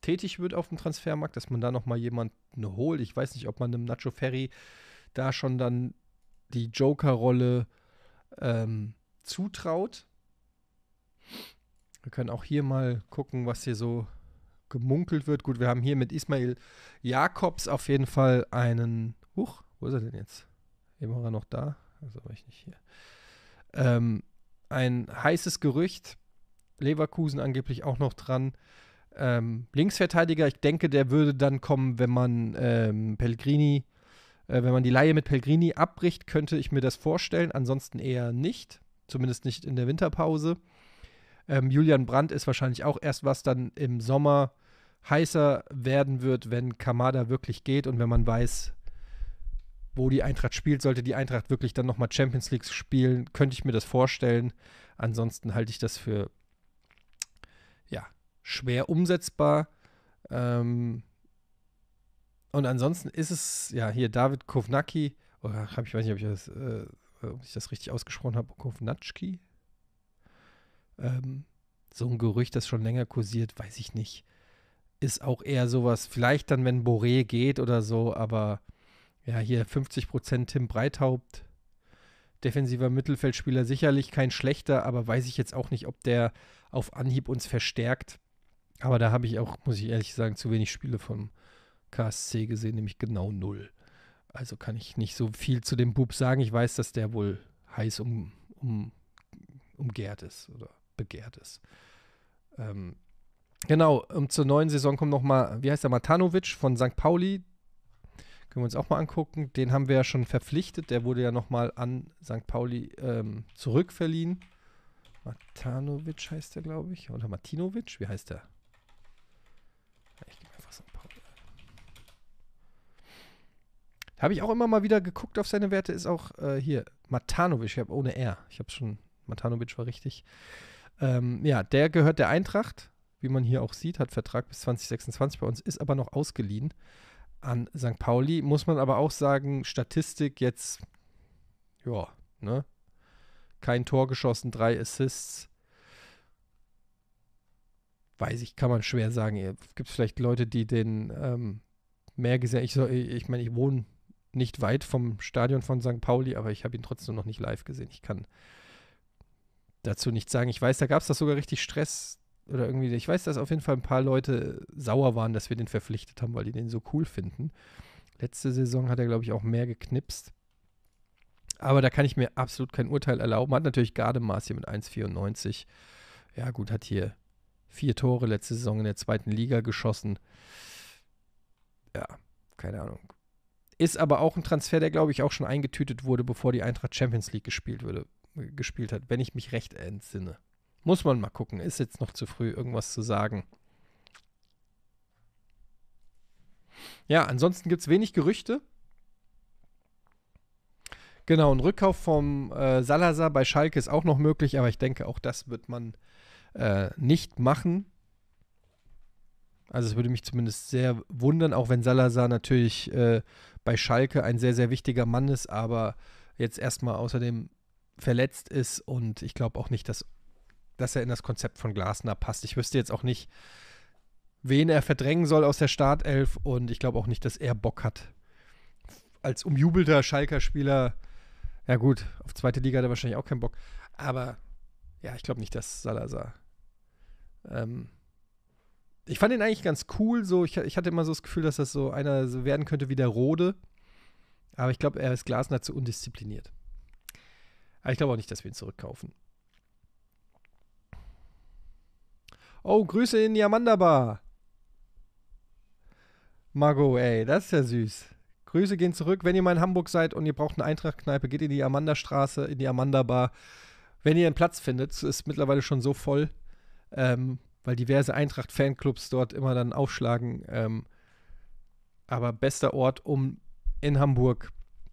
tätig wird auf dem Transfermarkt, dass man da noch mal jemanden holt. Ich weiß nicht, ob man dem Nacho Ferry da schon dann die Joker-Rolle ähm, zutraut. Wir können auch hier mal gucken, was hier so gemunkelt wird. Gut, wir haben hier mit Ismail Jakobs auf jeden Fall einen. Huch, wo ist er denn jetzt? Eben war er noch da? Also war ich nicht hier. Ähm, ein heißes Gerücht, Leverkusen angeblich auch noch dran. Ähm, Linksverteidiger, ich denke, der würde dann kommen, wenn man ähm, Pellegrini, äh, wenn man die Laie mit Pellegrini abbricht, könnte ich mir das vorstellen. Ansonsten eher nicht, zumindest nicht in der Winterpause. Ähm, Julian Brandt ist wahrscheinlich auch erst was dann im Sommer heißer werden wird, wenn Kamada wirklich geht und wenn man weiß, wo die Eintracht spielt, sollte die Eintracht wirklich dann nochmal Champions League spielen, könnte ich mir das vorstellen. Ansonsten halte ich das für ja, schwer umsetzbar. Ähm, und ansonsten ist es, ja, hier David Kovnacki, oder oh, hab ich weiß nicht, ob ich das, äh, ob ich das richtig ausgesprochen habe, Kovnatschki. Ähm, so ein Gerücht, das schon länger kursiert, weiß ich nicht. Ist auch eher sowas, vielleicht dann, wenn Boré geht oder so, aber ja, hier 50% Tim Breithaupt, defensiver Mittelfeldspieler, sicherlich kein schlechter, aber weiß ich jetzt auch nicht, ob der auf Anhieb uns verstärkt. Aber da habe ich auch, muss ich ehrlich sagen, zu wenig Spiele vom KSC gesehen, nämlich genau null. Also kann ich nicht so viel zu dem Bub sagen. Ich weiß, dass der wohl heiß um, um, umgehrt ist oder begehrt ist. Ähm, genau, um zur neuen Saison kommt nochmal, wie heißt der, Matanovic von St. Pauli, können wir uns auch mal angucken. Den haben wir ja schon verpflichtet. Der wurde ja nochmal an St. Pauli ähm, zurückverliehen. Matanovic heißt der, glaube ich. Oder Martinovic? Wie heißt der? Ich gebe einfach St. Pauli. Da Habe ich auch immer mal wieder geguckt auf seine Werte. Ist auch äh, hier Matanovic. Ich habe ohne R. Ich habe schon. Matanovic war richtig. Ähm, ja, der gehört der Eintracht. Wie man hier auch sieht, hat Vertrag bis 2026 bei uns, ist aber noch ausgeliehen an St. Pauli. Muss man aber auch sagen, Statistik jetzt, ja, ne? Kein Tor geschossen, drei Assists. Weiß ich, kann man schwer sagen. Gibt es vielleicht Leute, die den ähm, mehr gesehen Ich, soll, ich meine, ich wohne nicht weit vom Stadion von St. Pauli, aber ich habe ihn trotzdem noch nicht live gesehen. Ich kann dazu nichts sagen. Ich weiß, da gab es das sogar richtig Stress oder irgendwie, ich weiß, dass auf jeden Fall ein paar Leute sauer waren, dass wir den verpflichtet haben, weil die den so cool finden. Letzte Saison hat er, glaube ich, auch mehr geknipst. Aber da kann ich mir absolut kein Urteil erlauben. Hat natürlich Gardemaß hier mit 1,94. Ja, gut, hat hier vier Tore letzte Saison in der zweiten Liga geschossen. Ja, keine Ahnung. Ist aber auch ein Transfer, der, glaube ich, auch schon eingetütet wurde, bevor die Eintracht Champions League gespielt, würde, äh, gespielt hat, wenn ich mich recht entsinne. Muss man mal gucken. Ist jetzt noch zu früh, irgendwas zu sagen. Ja, ansonsten gibt es wenig Gerüchte. Genau, ein Rückkauf vom äh, Salazar bei Schalke ist auch noch möglich, aber ich denke, auch das wird man äh, nicht machen. Also es würde mich zumindest sehr wundern, auch wenn Salazar natürlich äh, bei Schalke ein sehr, sehr wichtiger Mann ist, aber jetzt erstmal außerdem verletzt ist und ich glaube auch nicht, dass dass er in das Konzept von Glasner passt. Ich wüsste jetzt auch nicht, wen er verdrängen soll aus der Startelf und ich glaube auch nicht, dass er Bock hat. Als umjubelter Schalker-Spieler, ja gut, auf zweite Liga hat er wahrscheinlich auch keinen Bock, aber ja, ich glaube nicht, dass Salazar. Ähm, ich fand ihn eigentlich ganz cool, so ich, ich, hatte immer so das Gefühl, dass das so einer werden könnte wie der Rode, aber ich glaube, er ist Glasner zu undiszipliniert. Aber ich glaube auch nicht, dass wir ihn zurückkaufen. Oh, Grüße in die Amanda Bar. Margot, ey, das ist ja süß. Grüße gehen zurück. Wenn ihr mal in Hamburg seid und ihr braucht eine Eintrachtkneipe, geht in die Amanda-Straße, in die Amanda-Bar. Wenn ihr einen Platz findet, ist mittlerweile schon so voll, ähm, weil diverse Eintracht-Fanclubs dort immer dann aufschlagen. Ähm, aber bester Ort, um in Hamburg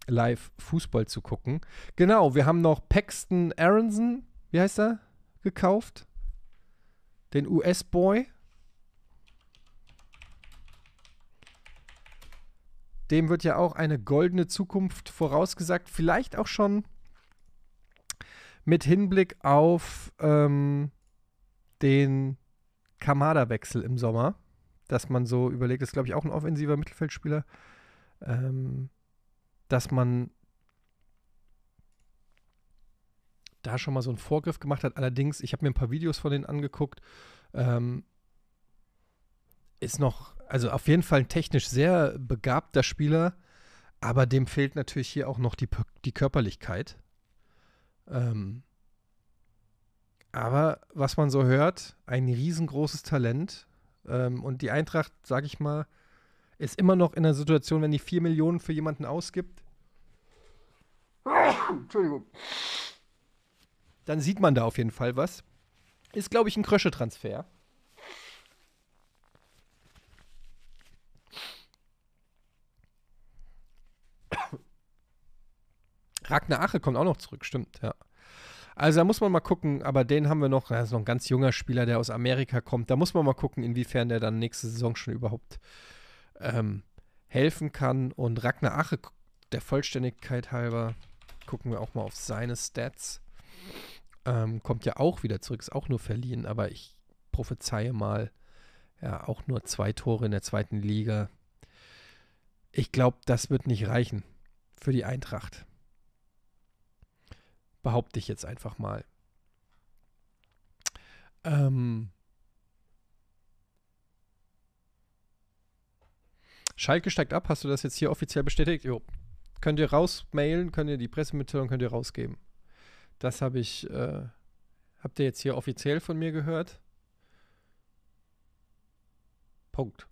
live Fußball zu gucken. Genau, wir haben noch Paxton Aronson, wie heißt er, gekauft den US-Boy. Dem wird ja auch eine goldene Zukunft vorausgesagt. Vielleicht auch schon mit Hinblick auf ähm, den Kamada-Wechsel im Sommer. Dass man so überlegt, das ist glaube ich auch ein offensiver Mittelfeldspieler, ähm, dass man da schon mal so einen Vorgriff gemacht hat. Allerdings, ich habe mir ein paar Videos von denen angeguckt. Ähm, ist noch, also auf jeden Fall ein technisch sehr begabter Spieler, aber dem fehlt natürlich hier auch noch die, die Körperlichkeit. Ähm, aber was man so hört, ein riesengroßes Talent. Ähm, und die Eintracht, sage ich mal, ist immer noch in der Situation, wenn die 4 Millionen für jemanden ausgibt. Entschuldigung dann sieht man da auf jeden Fall was. Ist, glaube ich, ein Krösche-Transfer. [coughs] Ragnar Ache kommt auch noch zurück, stimmt, ja. Also da muss man mal gucken, aber den haben wir noch, das ist noch ein ganz junger Spieler, der aus Amerika kommt. Da muss man mal gucken, inwiefern der dann nächste Saison schon überhaupt ähm, helfen kann. Und Ragnar Ache, der Vollständigkeit halber, gucken wir auch mal auf seine Stats ähm, kommt ja auch wieder zurück, ist auch nur verliehen, aber ich prophezeie mal, ja, auch nur zwei Tore in der zweiten Liga. Ich glaube, das wird nicht reichen für die Eintracht. Behaupte ich jetzt einfach mal. Ähm, Schalke steigt ab. Hast du das jetzt hier offiziell bestätigt? Jo. Könnt ihr rausmailen, könnt ihr die Pressemitteilung könnt ihr rausgeben. Das habe ich, äh, habt ihr jetzt hier offiziell von mir gehört? Punkt.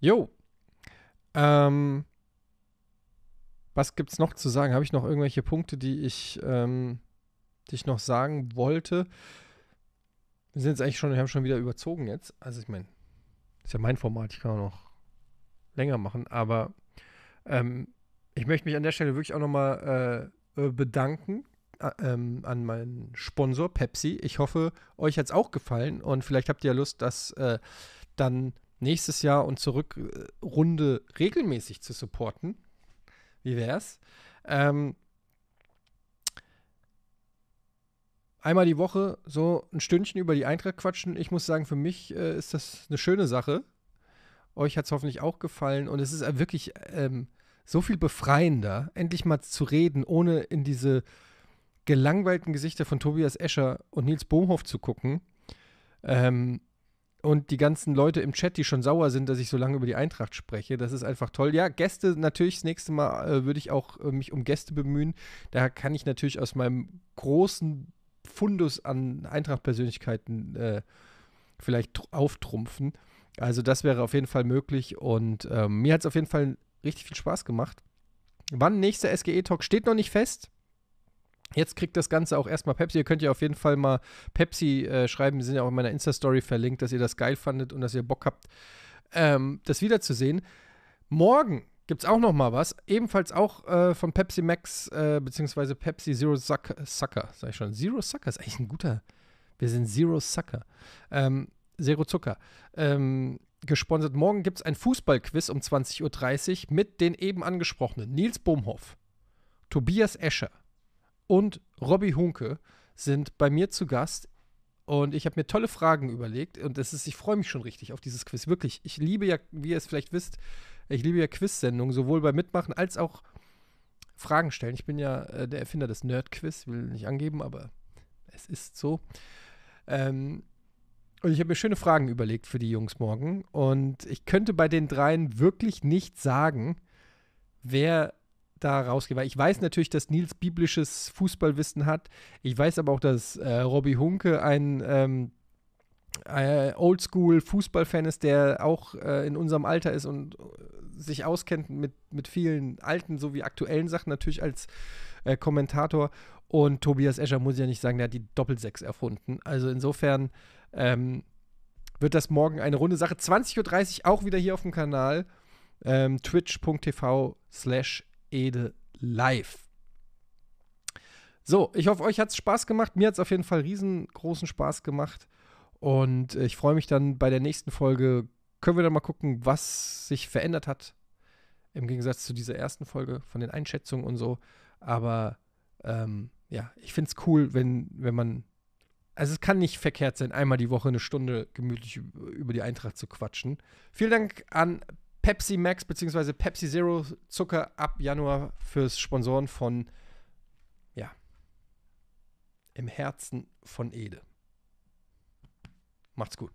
Jo. Ähm, was es noch zu sagen? Habe ich noch irgendwelche Punkte, die ich, ähm, die ich noch sagen wollte? Wir sind jetzt eigentlich schon, wir haben schon wieder überzogen jetzt. Also ich meine, ist ja mein Format, ich kann auch noch länger machen, aber ähm, ich möchte mich an der Stelle wirklich auch nochmal äh, äh, bedanken äh, ähm, an meinen Sponsor Pepsi. Ich hoffe, euch hat es auch gefallen und vielleicht habt ihr Lust, das äh, dann nächstes Jahr und zurück äh, Runde regelmäßig zu supporten. Wie wär's? Ähm, einmal die Woche so ein Stündchen über die Eintracht quatschen. Ich muss sagen, für mich äh, ist das eine schöne Sache. Euch hat es hoffentlich auch gefallen und es ist wirklich ähm, so viel befreiender, endlich mal zu reden, ohne in diese gelangweilten Gesichter von Tobias Escher und Nils Bohmhoff zu gucken. Ähm, und die ganzen Leute im Chat, die schon sauer sind, dass ich so lange über die Eintracht spreche. Das ist einfach toll. Ja, Gäste natürlich. Das nächste Mal äh, würde ich auch äh, mich um Gäste bemühen. Da kann ich natürlich aus meinem großen Fundus an Eintracht-Persönlichkeiten äh, vielleicht auftrumpfen. Also das wäre auf jeden Fall möglich. Und ähm, mir hat es auf jeden Fall Richtig viel Spaß gemacht. Wann nächster SGE-Talk steht noch nicht fest. Jetzt kriegt das Ganze auch erstmal Pepsi. Ihr könnt ja auf jeden Fall mal Pepsi äh, schreiben. Wir sind ja auch in meiner Insta-Story verlinkt, dass ihr das geil fandet und dass ihr Bock habt, ähm, das wiederzusehen. Morgen gibt es auch noch mal was. Ebenfalls auch äh, von Pepsi Max, äh, beziehungsweise Pepsi Zero Suck Sucker, sag ich schon. Zero Sucker ist eigentlich ein guter. Wir sind Zero Sucker. Ähm, Zero Zucker. Ähm, gesponsert. Morgen gibt es ein Fußballquiz um 20.30 Uhr mit den eben angesprochenen Nils Bohmhoff, Tobias Escher und Robbie Hunke sind bei mir zu Gast. Und ich habe mir tolle Fragen überlegt und es ist, ich freue mich schon richtig auf dieses Quiz. Wirklich, ich liebe ja, wie ihr es vielleicht wisst, ich liebe ja Quiz-Sendungen, sowohl beim Mitmachen als auch Fragen stellen. Ich bin ja äh, der Erfinder des Nerd-Quiz, will nicht angeben, aber es ist so. Ähm, und ich habe mir schöne Fragen überlegt für die Jungs morgen. Und ich könnte bei den dreien wirklich nicht sagen, wer da rausgeht. Weil ich weiß natürlich, dass Nils biblisches Fußballwissen hat. Ich weiß aber auch, dass äh, Robbie Hunke ein ähm, äh, Oldschool-Fußballfan ist, der auch äh, in unserem Alter ist und äh, sich auskennt mit, mit vielen alten sowie aktuellen Sachen, natürlich als äh, Kommentator. Und Tobias Escher muss ich ja nicht sagen, der hat die Doppelsechs erfunden. Also insofern ähm, wird das morgen eine runde Sache. 20.30 Uhr auch wieder hier auf dem Kanal. Ähm, twitch.tv slash Ede live. So, ich hoffe, euch hat es Spaß gemacht. Mir hat es auf jeden Fall riesengroßen Spaß gemacht. Und äh, ich freue mich dann bei der nächsten Folge. Können wir dann mal gucken, was sich verändert hat. Im Gegensatz zu dieser ersten Folge von den Einschätzungen und so. Aber ähm, ja, ich finde es cool, wenn, wenn man also es kann nicht verkehrt sein, einmal die Woche eine Stunde gemütlich über die Eintracht zu quatschen. Vielen Dank an Pepsi Max bzw. Pepsi Zero Zucker ab Januar fürs Sponsoren von, ja, im Herzen von Ede. Macht's gut.